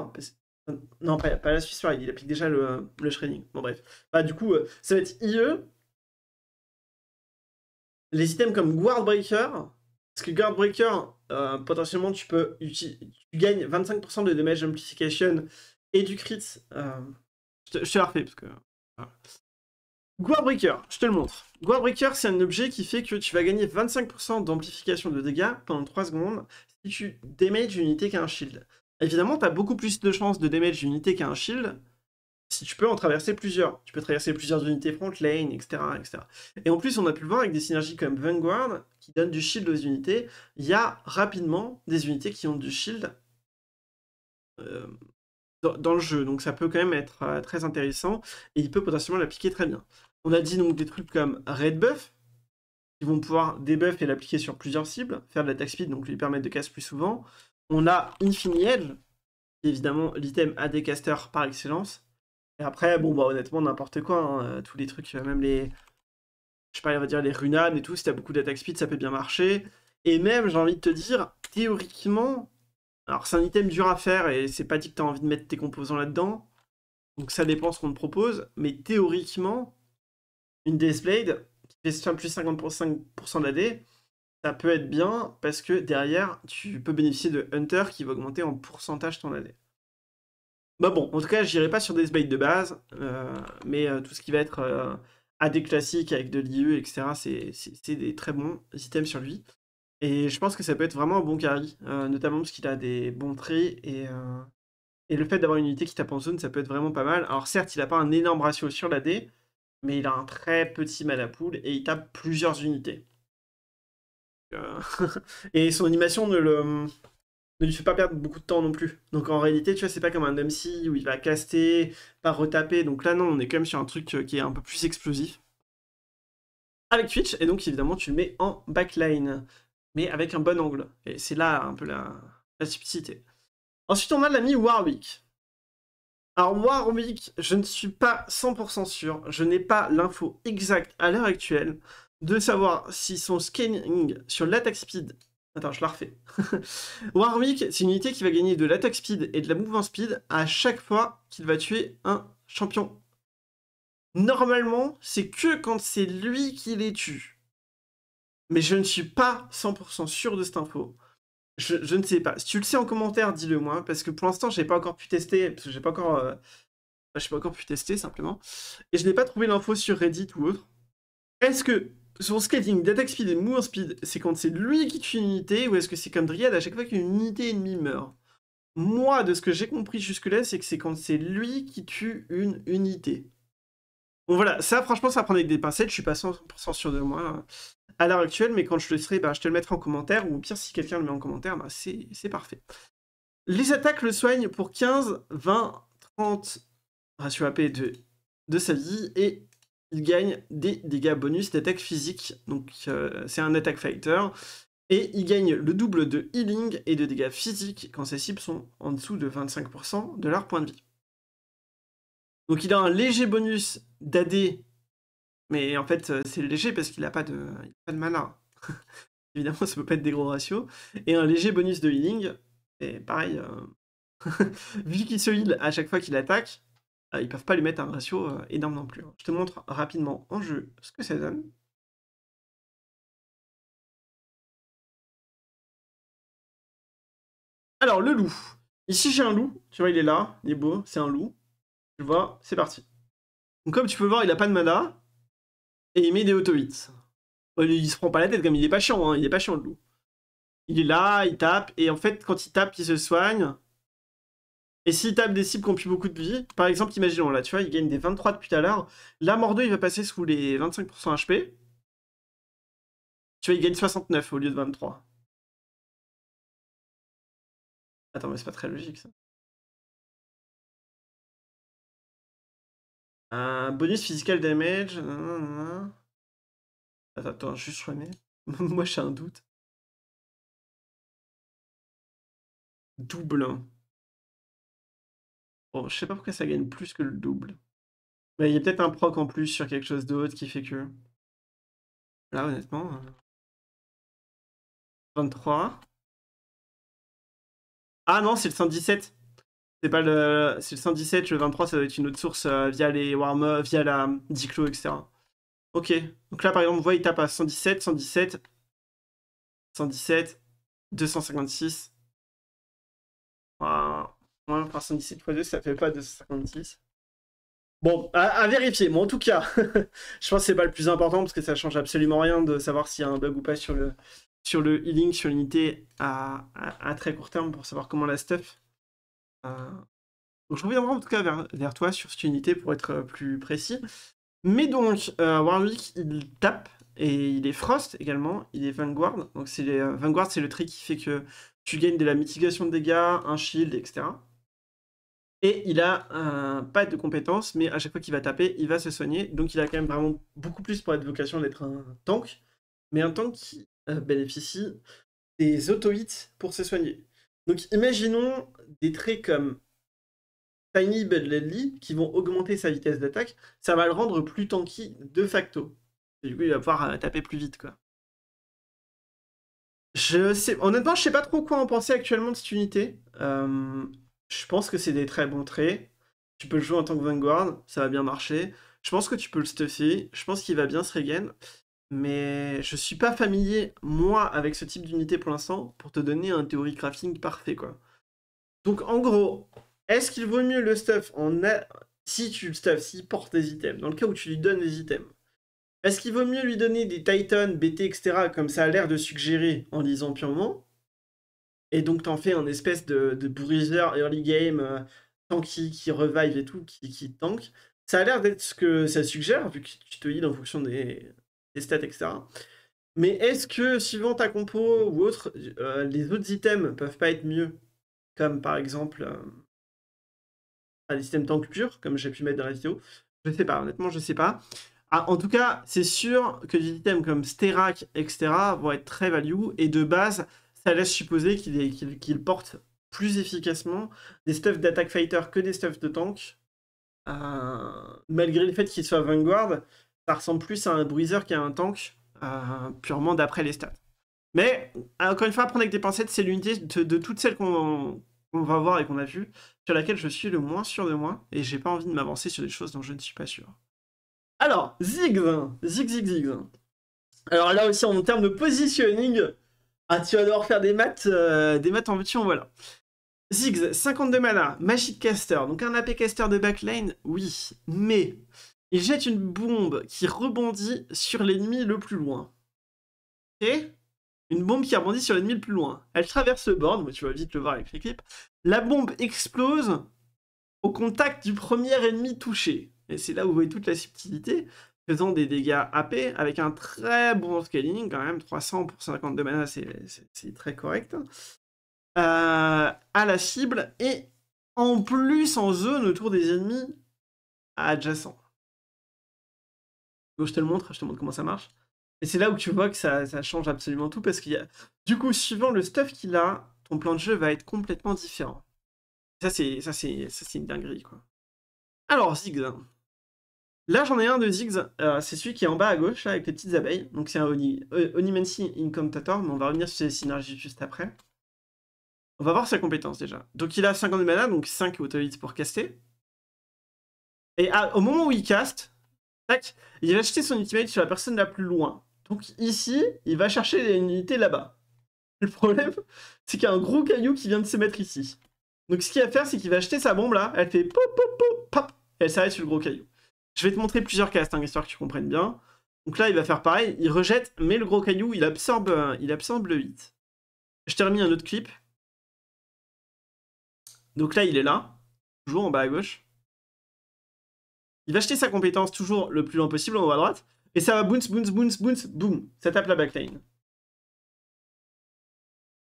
euh, non pas, pas la Swisper, il applique déjà le, euh, le shredding. Bon bref, bah du coup, euh, ça va être IE, les items comme Guardbreaker, parce que Guardbreaker, potentiellement tu peux tu gagnes 25% de damage amplification et du crit. je, te, la refais parce que. Breaker, je te le montre. Breaker, c'est un objet qui fait que tu vas gagner 25% d'amplification de dégâts pendant 3 secondes si tu damage une unité qui a un shield. Évidemment, tu as beaucoup plus de chances de damage une unité qui a un shield si tu peux en traverser plusieurs. Tu peux traverser plusieurs unités front lane, etc., etc. Et en plus, on a pu le voir avec des synergies comme Vanguard, qui donne du shield aux unités, il y a rapidement des unités qui ont du shield. Euh, dans, le jeu. Donc ça peut quand même être euh, très intéressant et il peut potentiellement l'appliquer très bien. On a dit donc des trucs comme Red Buff, qui vont pouvoir débuff et l'appliquer sur plusieurs cibles, faire de l'attaque speed, donc lui permettre de casse plus souvent. On a Infini Edge, qui évidemment l'item des casters par excellence. Et après, bon, bah honnêtement, n'importe quoi, hein, euh, tous les trucs, euh, même les. Je sais pas, on va dire les runades et tout, si t'as beaucoup d'attaque speed, ça peut bien marcher. Et même, j'ai envie de te dire, théoriquement, alors c'est un item dur à faire et c'est pas dit que tu as envie de mettre tes composants là-dedans. Donc ça dépend ce qu'on te propose. Mais théoriquement, une Deathblade qui fait plus 50% d'AD, ça peut être bien parce que derrière, tu peux bénéficier de Hunter qui va augmenter en pourcentage ton AD. Bah bon, en tout cas, je n'irai pas sur Deathblade de base, euh, mais euh, tout ce qui va être euh, AD classique avec de l'IE etc., c'est des très bons items sur lui. Et je pense que ça peut être vraiment un bon carry, euh, notamment parce qu'il a des bons traits euh, et, le fait d'avoir une unité qui tape en zone, ça peut être vraiment pas mal. Alors certes, il n'a pas un énorme ratio sur la D, mais il a un très petit mal à poule et il tape plusieurs unités. Euh, et son animation ne, lui fait pas perdre beaucoup de temps non plus. Donc en réalité, tu vois, c'est pas comme un MC où il va caster, pas retaper. Donc là, non, on est quand même sur un truc qui est un peu plus explosif. Avec Twitch, et donc évidemment, tu le mets en backline mais avec un bon angle. Et c'est là un peu la, subtilité. Ensuite, on a l'ami Warwick. Alors, Warwick, je ne suis pas 100% sûr, je n'ai pas l'info exacte à l'heure actuelle de savoir si son scanning sur l'attaque speed. Attends, je la refais. Warwick, c'est une unité qui va gagner de l'attaque speed et de la mouvement speed à chaque fois qu'il va tuer un champion. Normalement, c'est que quand c'est lui qui les tue mais je ne suis pas 100% sûr de cette info. Je, ne sais pas. Si tu le sais en commentaire, dis-le moi, parce que pour l'instant, je j'ai pas encore pu tester, parce que j'ai pas encore, euh, pas encore pu tester simplement, et je n'ai pas trouvé l'info sur Reddit ou autre. Est-ce que son skating, Data speed et move speed, c'est quand c'est lui qui tue une unité, ou est-ce que c'est comme Dryad à chaque fois qu'une unité ennemie meurt Moi, de ce que j'ai compris jusque-là, c'est que c'est quand c'est lui qui tue une unité. Bon voilà, ça franchement ça prend avec des pincettes, je suis pas 100% sûr de moi hein, à l'heure actuelle, mais quand je le serai, bah, je te le mettrai en commentaire, ou pire si quelqu'un le met en commentaire, bah, c'est parfait. Les attaques le soignent pour 15, 20, 30 ratio AP de, de sa vie, et il gagne des dégâts bonus d'attaque physique, donc euh, c'est un attaque fighter, et il gagne le double de healing et de dégâts physiques quand ses cibles sont en dessous de 25% de leur point de vie. Donc il a un léger bonus d'AD, mais en fait euh, c'est léger parce qu'il n'a pas, de... pas de mana. Évidemment, ça peut pas être des gros ratios. Et un léger bonus de healing. Et pareil, vu qu'il se heal à chaque fois qu'il attaque, euh, ils peuvent pas lui mettre un ratio euh, énorme non plus. Je te montre rapidement en jeu ce que ça donne. Alors le loup. Ici j'ai un loup, tu vois il est là, il est beau, c'est un loup. Tu vois, c'est parti. Donc comme tu peux voir, il a pas de mana. Et il met des auto-hits. Euh, il se prend pas la tête, comme il est pas chiant, hein, il est pas chiant le loup. Il est là, il tape, et en fait, quand il tape, il se soigne. Et s'il tape des cibles qui ont plus beaucoup de vie, par exemple, imaginons là, tu vois, il gagne des 23 depuis tout à l'heure. Là, Mordo, il va passer sous les 25% HP. Tu vois, il gagne 69 au lieu de 23. Attends, mais c'est pas très logique ça. Un bonus physical damage. Attends, juste remet. Moi, j'ai un doute. Double. Bon, je sais pas pourquoi ça gagne plus que le double. Mais il y a peut-être un proc en plus sur quelque chose d'autre qui fait que. Là, honnêtement. 23. Euh, ah non, c'est le 117. C'est pas le, c'est 117, le 23, ça doit être une autre source euh, via les warm via la Diclo, etc. Ok. Donc là, par exemple, on voit, il tape à 117, 117, 117, 256. Ah, Ouais, 117 x 2, ça fait pas 256. Bon, à, vérifier. mais en tout cas, je pense que c'est pas le plus important parce que ça change absolument rien de savoir s'il y a un bug ou pas sur le, sur le healing, sur l'unité à, à très court terme pour savoir comment la stuff. Euh, donc, je reviendrai en tout cas vers, toi sur cette unité pour être euh, plus précis. Mais donc, euh, Warwick, il tape et il est Frost également, il est Vanguard. Donc c'est Vanguard, c'est le trick qui fait que tu gagnes de la mitigation de dégâts, un shield, etc. Et il a pas de compétences, mais à chaque fois qu'il va taper, il va se soigner. Donc il a quand même vraiment beaucoup plus pour être vocation d'être un tank, mais un tank qui bénéficie des auto-hits pour se soigner. Donc imaginons des traits comme Tiny Ledley qui vont augmenter sa vitesse d'attaque, ça va le rendre plus tanky de facto. du coup, il va pouvoir euh, taper plus vite, quoi. Je sais, honnêtement, je sais pas trop quoi en penser actuellement de cette unité. Euh, je pense que c'est des très bons traits. Tu peux le jouer en tant que Vanguard, ça va bien marcher. Je pense que tu peux le stuffer. Je pense qu'il va bien se regen mais je suis pas familier, moi, avec ce type d'unité pour l'instant, pour te donner un théorie crafting parfait, quoi. Donc, en gros, est-ce qu'il vaut mieux le stuff en si tu le stuff, s'il porte des items, dans le cas où tu lui donnes des items Est-ce qu'il vaut mieux lui donner des Titans, BT, etc., comme ça a l'air de suggérer en lisant purement Et donc, t'en fais un espèce de, de bruiser early game, euh, tanky, qui revive et tout, qui, qui tank. Ça a l'air d'être ce que ça suggère, vu que tu te heal en fonction des stats, etc. Mais est-ce que, suivant ta compo ou autre, euh, les autres items peuvent pas être mieux Comme par exemple euh, items système tank pur, comme j'ai pu mettre dans la vidéo. Je sais pas, honnêtement, je sais pas. Ah, en tout cas, c'est sûr que des items comme Sterak, etc. vont être très value, et de base, ça laisse supposer qu'il qu porte plus efficacement des stuffs d'attaque fighter que des stuffs de tank. Euh, malgré le fait qu'ils soit Vanguard, ça ressemble plus à un bruiseur qu'à un tank, euh, purement d'après les stats. Mais encore une fois, prendre avec des pincettes, c'est l'unité de, toutes celles qu'on va voir et qu'on a vues, sur laquelle je suis le moins sûr de moi, et j'ai pas envie de m'avancer sur des choses dont je ne suis pas sûr. Alors, Ziggs, Ziggs, Ziggs, Ziggs. Alors là aussi, en termes de positioning, ah, tu vas devoir faire des maths, euh, des maths en petit, voilà. Ziggs, 52 mana, Magic Caster, donc un AP Caster de backlane, oui, mais il jette une bombe qui rebondit sur l'ennemi le plus loin. Et une bombe qui rebondit sur l'ennemi le plus loin. Elle traverse le board, mais tu vas vite le voir avec les clips. La bombe explose au contact du premier ennemi touché. Et c'est là où vous voyez toute la subtilité, faisant des dégâts AP avec un très bon scaling, quand même 300 pour 52 mana, c'est très correct. Euh, à la cible et en plus en zone autour des ennemis adjacents je te le montre, je te montre comment ça marche. Et c'est là où tu vois que ça, change absolument tout parce qu'il y a. Du coup, suivant le stuff qu'il a, ton plan de jeu va être complètement différent. Ça, c'est ça, c'est une dinguerie quoi. Alors Ziggs. Là, j'en ai un de Ziggs. Euh, c'est celui qui est en bas à gauche avec les petites abeilles. Donc c'est un Oni... Euh, Onimancy Incomptator, mais on va revenir sur ces synergies juste après. On va voir sa compétence déjà. Donc il a 50 de mana, donc 5 auto pour caster. Et au moment où il caste, il va acheter son ultimate sur la personne la plus loin. Donc ici, il va chercher une unité là-bas. Le problème, c'est qu'il y a un gros caillou qui vient de se mettre ici. Donc ce qu'il va faire, c'est qu'il va acheter sa bombe là, elle fait pop pop pop pop, et elle s'arrête sur le gros caillou. Je vais te montrer plusieurs castes, hein, histoire que tu comprennes bien. Donc là, il va faire pareil, il rejette, mais le gros caillou, il absorbe, euh, il absorbe le hit. Je t'ai remis un autre clip. Donc là, il est là, toujours en bas à gauche. Il va acheter sa compétence toujours le plus loin possible en haut à droite. Et ça va bounce, bounce, bounce, bounce, boum. Ça tape la backline.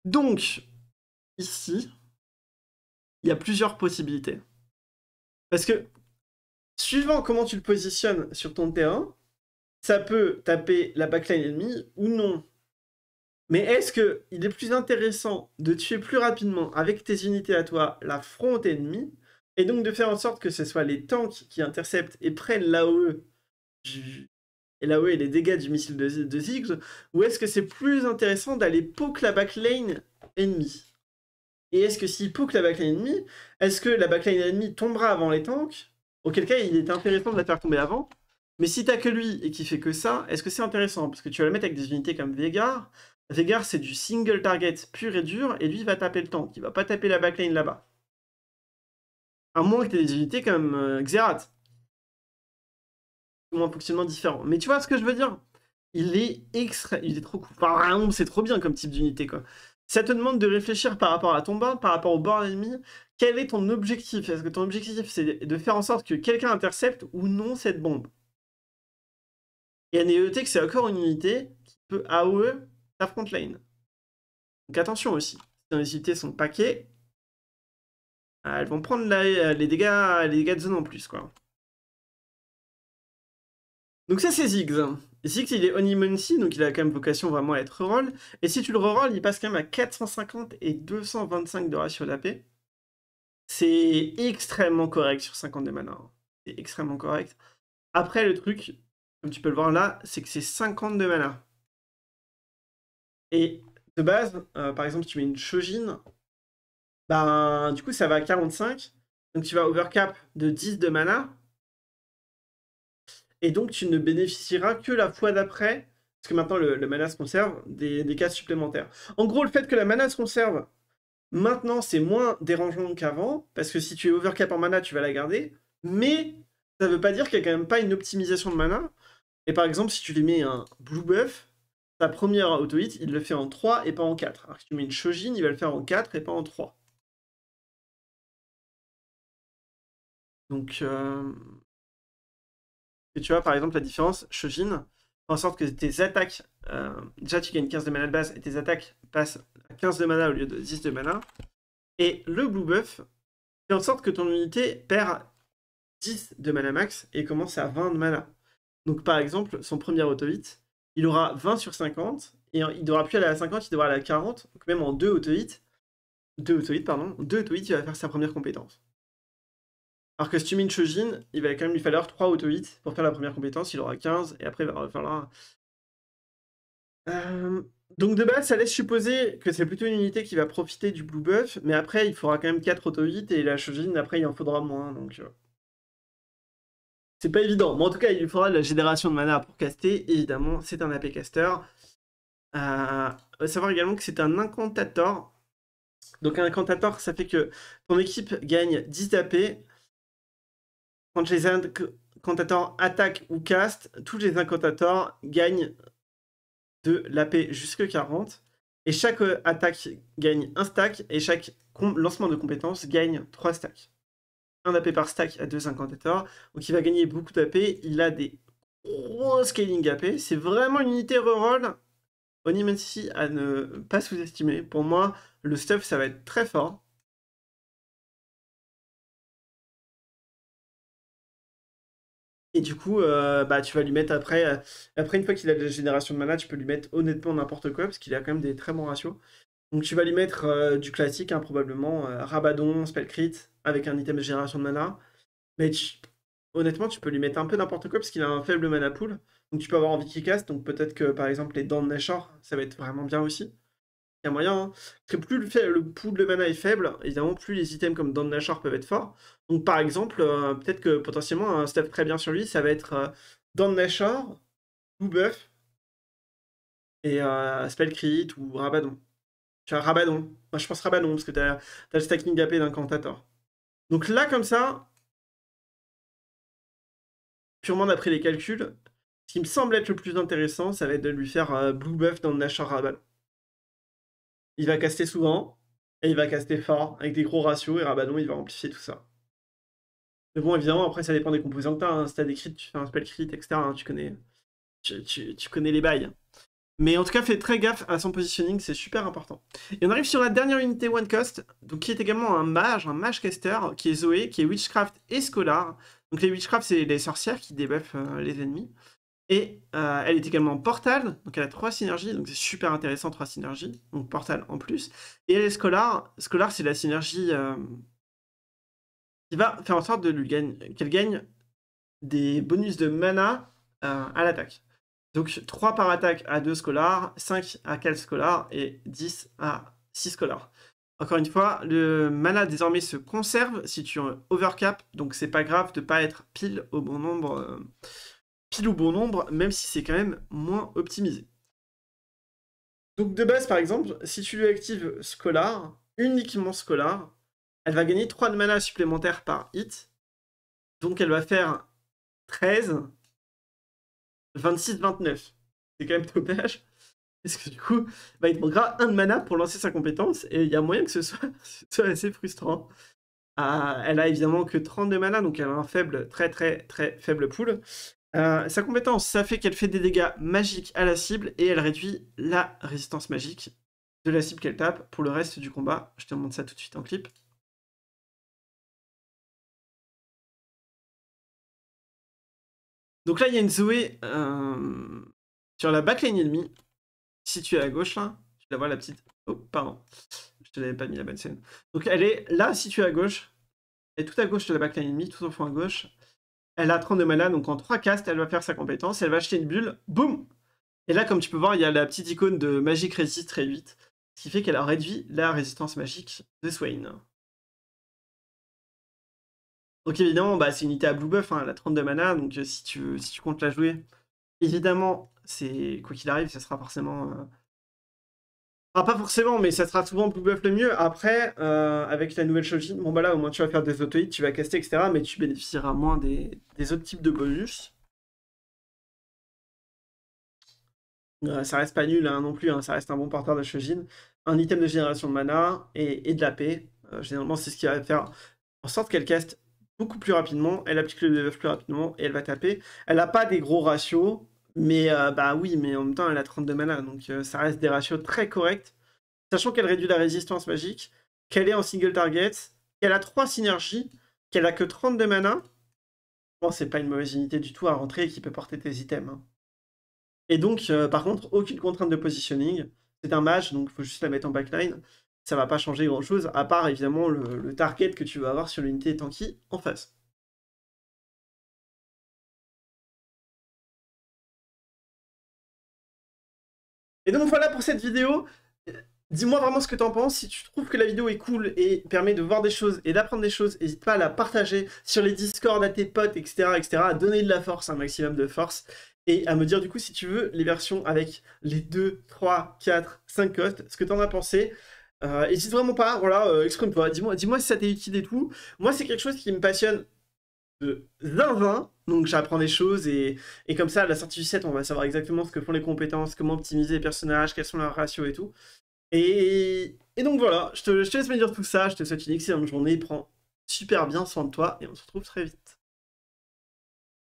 Donc, ici, il y a plusieurs possibilités. Parce que, suivant comment tu le positionnes sur ton terrain, ça peut taper la backline ennemie ou non. Mais est-ce qu'il est plus intéressant de tuer plus rapidement avec tes unités à toi la fronte ennemie et donc de faire en sorte que ce soit les tanks qui interceptent et prennent l'AOE et e et les dégâts du missile de, Ziggs, ou est-ce que c'est plus intéressant d'aller poke la backlane ennemie Et est-ce que s'il poke la backlane ennemie, est-ce que la backlane ennemie tombera avant les tanks Auquel cas, il est intéressant de la faire tomber avant. Mais si t'as que lui et qui fait que ça, est-ce que c'est intéressant Parce que tu vas le mettre avec des unités comme Vegar. Vegar, c'est du single target pur et dur, et lui, il va taper le tank. Il va pas taper la backlane là-bas. À moins que tu des unités comme euh, Xerath. Ou un fonctionnement différent. Mais tu vois ce que je veux dire Il est extra... Il est trop cool. Enfin, c'est trop bien comme type d'unité, quoi. Ça te demande de réfléchir par rapport à ton bord, par rapport au bord ennemi. Quel est ton objectif Est-ce que ton objectif, c'est de faire en sorte que quelqu'un intercepte ou non cette bombe Et à que c'est encore une unité qui peut AOE ta front Donc attention aussi. Si les unités, son paquet, ah, elles vont prendre euh, les, dégâts, de zone en plus, quoi. Donc ça, c'est Ziggs. Ziggs, il est Onimonsi donc il a quand même vocation vraiment à être reroll. Et si tu le reroll, il passe quand même à 450 et 225 de ratio d'AP. C'est extrêmement correct sur 50 de mana. Hein. C'est extrêmement correct. Après, le truc, comme tu peux le voir là, c'est que c'est 50 de mana. Et de base, euh, par exemple, si tu mets une Shojin, ben, du coup, ça va à 45. Donc, tu vas overcap de 10 de mana. Et donc, tu ne bénéficieras que la fois d'après, parce que maintenant le, mana se conserve, des, cases supplémentaires. En gros, le fait que la mana se conserve, maintenant, c'est moins dérangeant qu'avant, parce que si tu es overcap en mana, tu vas la garder. Mais ça ne veut pas dire qu'il n'y a quand même pas une optimisation de mana. Et par exemple, si tu lui mets un blue buff, ta première auto-hit, il le fait en 3 et pas en 4. Alors si tu mets une shogin il va le faire en 4 et pas en 3. Donc, tu vois, par exemple, la différence, Shojin, en sorte que tes attaques, déjà tu gagnes 15 de mana de base, et tes attaques passent à 15 de mana au lieu de 10 de mana. Et le blue buff fait en sorte que ton unité perd 10 de mana max et commence à 20 de mana. Donc par exemple, son premier auto-hit, il aura 20 sur 50, et il devra plus aller à 50, il devra aller à 40, donc même en 2 auto 2 auto pardon, 2 auto-hits, il va faire sa première compétence. Alors que Stumin Chojin, il va quand même lui falloir 3 auto-hits pour faire la première compétence, il aura 15, et après il va falloir... Euh, donc de base, ça laisse supposer que c'est plutôt une unité qui va profiter du blue buff, mais après il faudra quand même 4 auto-hits, et la Chojin, après il en faudra moins, donc... Euh. C'est pas évident, mais en tout cas, il lui faudra la génération de mana pour caster, évidemment, c'est un AP caster. Il euh, On savoir également que c'est un incantator, donc un incantator, ça fait que ton équipe gagne 10 AP, quand les incantateurs attaquent ou castent, tous les incantateurs gagnent de l'AP jusque 40. Et chaque euh, attaque gagne un stack et chaque lancement de compétence gagne 3 stacks. Un AP par stack à 2 incantateurs, Donc il va gagner beaucoup d'AP. Il a des gros scaling AP. C'est vraiment une unité reroll. Onimancy à ne pas sous-estimer. Pour moi, le stuff, ça va être très fort. Et du coup, euh, bah, tu vas lui mettre après, euh, après une fois qu'il a la génération de mana, tu peux lui mettre honnêtement n'importe quoi, parce qu'il a quand même des très bons ratios. Donc tu vas lui mettre euh, du classique, hein, probablement, Rabadon, Spellcrit, avec un item de génération de mana. Mais honnêtement, tu peux lui mettre un peu n'importe quoi, parce qu'il a un faible mana pool. Donc tu peux avoir envie qu'il casse, donc peut-être que par exemple les dents de Nashor, ça va être vraiment bien aussi il y a moyen. Hein. que plus le, le, pool de mana est faible, évidemment, plus les items comme Don peuvent être forts. Donc, par exemple, euh, peut-être que potentiellement, un stuff très bien sur lui, ça va être euh, Blue buff, et euh, spell ou Rabadon. Tu as Rabadon. Moi, je pense Rabadon, parce que tu as, le stacking AP d'un Cantator. Donc là, comme ça, purement d'après les calculs, ce qui me semble être le plus intéressant, ça va être de lui faire euh, Blue Buff dans Nashor Rabadon il va caster souvent, et il va caster fort, avec des gros ratios, et Rabadon, il va amplifier tout ça. Mais bon, évidemment, après, ça dépend des composants que t'as. Hein. Si t'as des tu fais un spell crit, etc. Hein, tu, connais, tu, connais les bails. Mais en tout cas, fais très gaffe à son positioning, c'est super important. Et on arrive sur la dernière unité One Cost, donc qui est également un mage, un mage caster, qui est Zoé, qui est Witchcraft et Scholar. Donc les Witchcraft, c'est les sorcières qui débuffent euh, les ennemis. Et euh, elle est également Portal, donc elle a trois synergies, donc c'est super intéressant, trois synergies, donc Portal en plus. Et elle est Scholar, Scholar c'est la synergie euh, qui va faire en sorte qu'elle gagne des bonus de mana euh, à l'attaque. Donc 3 par attaque à 2 scolar, 5 à 4 scolar et 10 à 6 Scholar. Encore une fois, le mana désormais se conserve si tu overcap, donc c'est pas grave de pas être pile au bon nombre pile ou bon nombre, même si c'est quand même moins optimisé. Donc de base, par exemple, si tu lui actives Scholar, uniquement Scolar, elle va gagner 3 de mana supplémentaires par hit. Donc elle va faire 13, 26, 29. C'est quand même dommage, Parce que du coup, bah, il te manquera 1 de mana pour lancer sa compétence, et il y a moyen que ce soit, assez frustrant. Ah, elle a évidemment que 32 mana, donc elle a un faible, très très très faible pool. Euh, sa compétence, ça fait qu'elle fait des dégâts magiques à la cible et elle réduit la résistance magique de la cible qu'elle tape pour le reste du combat. Je te montre ça tout de suite en clip. Donc là, il y a une Zoé euh, sur la backline ennemie, située à gauche là. Tu la vois la petite. Oh, pardon, je te l'avais pas mis la bonne scène. Donc elle est là, située à gauche. Elle est tout à gauche de la backline ennemie, tout en fond à gauche elle a 32 mana, donc en 3 castes, elle va faire sa compétence, elle va acheter une bulle, boum Et là, comme tu peux voir, il y a la petite icône de Magic Resist très vite, ce qui fait qu'elle a réduit la résistance magique de Swain. Donc évidemment, bah, c'est une unité à blue buff, hein, elle a 32 mana, donc euh, si tu, si tu comptes la jouer, évidemment, c'est quoi qu'il arrive, ça sera forcément euh, ah, pas forcément, mais ça sera souvent plus buff le mieux. Après, euh, avec la nouvelle Shogin, bon bah là au moins tu vas faire des auto tu vas caster, etc. Mais tu bénéficieras moins des, autres types de bonus. Euh, ça reste pas nul hein, non plus, hein, ça reste un bon porteur de Shojin. Un item de génération de mana et, de la paix. Euh, généralement, c'est ce qui va faire en sorte qu'elle caste beaucoup plus rapidement, elle applique le buff plus rapidement et elle va taper. Elle n'a pas des gros ratios mais euh, bah oui, mais en même temps, elle a 32 mana, donc euh, ça reste des ratios très corrects. Sachant qu'elle réduit la résistance magique, qu'elle est en single target, qu'elle a 3 synergies, qu'elle a que 32 mana. Bon, c'est pas une mauvaise unité du tout à rentrer et qui peut porter tes items. Hein. Et donc, euh, par contre, aucune contrainte de positioning. C'est un match, donc il faut juste la mettre en backline. Ça va pas changer grand chose, à part évidemment le, le target que tu vas avoir sur l'unité tanky en face. Et donc voilà pour cette vidéo. Dis-moi vraiment ce que t'en penses. Si tu trouves que la vidéo est cool et permet de voir des choses et d'apprendre des choses, n'hésite pas à la partager sur les Discord à tes potes, etc., etc., à donner de la force, un maximum de force, et à me dire du coup si tu veux les versions avec les 2, 3, 4, 5 hosts, ce que t'en as pensé. Euh, hésite vraiment pas, voilà, euh, exprime-toi, dis-moi dis si ça t'est utile et tout. Moi, c'est quelque chose qui me passionne de 20 Donc j'apprends des choses et, comme ça, à la sortie du set, on va savoir exactement ce que font les compétences, comment optimiser les personnages, quels sont leurs ratios et tout. Et, et donc voilà, je te, je te laisse me dire tout ça. Je te souhaite une excellente journée. Prends super bien soin de toi et on se retrouve très vite.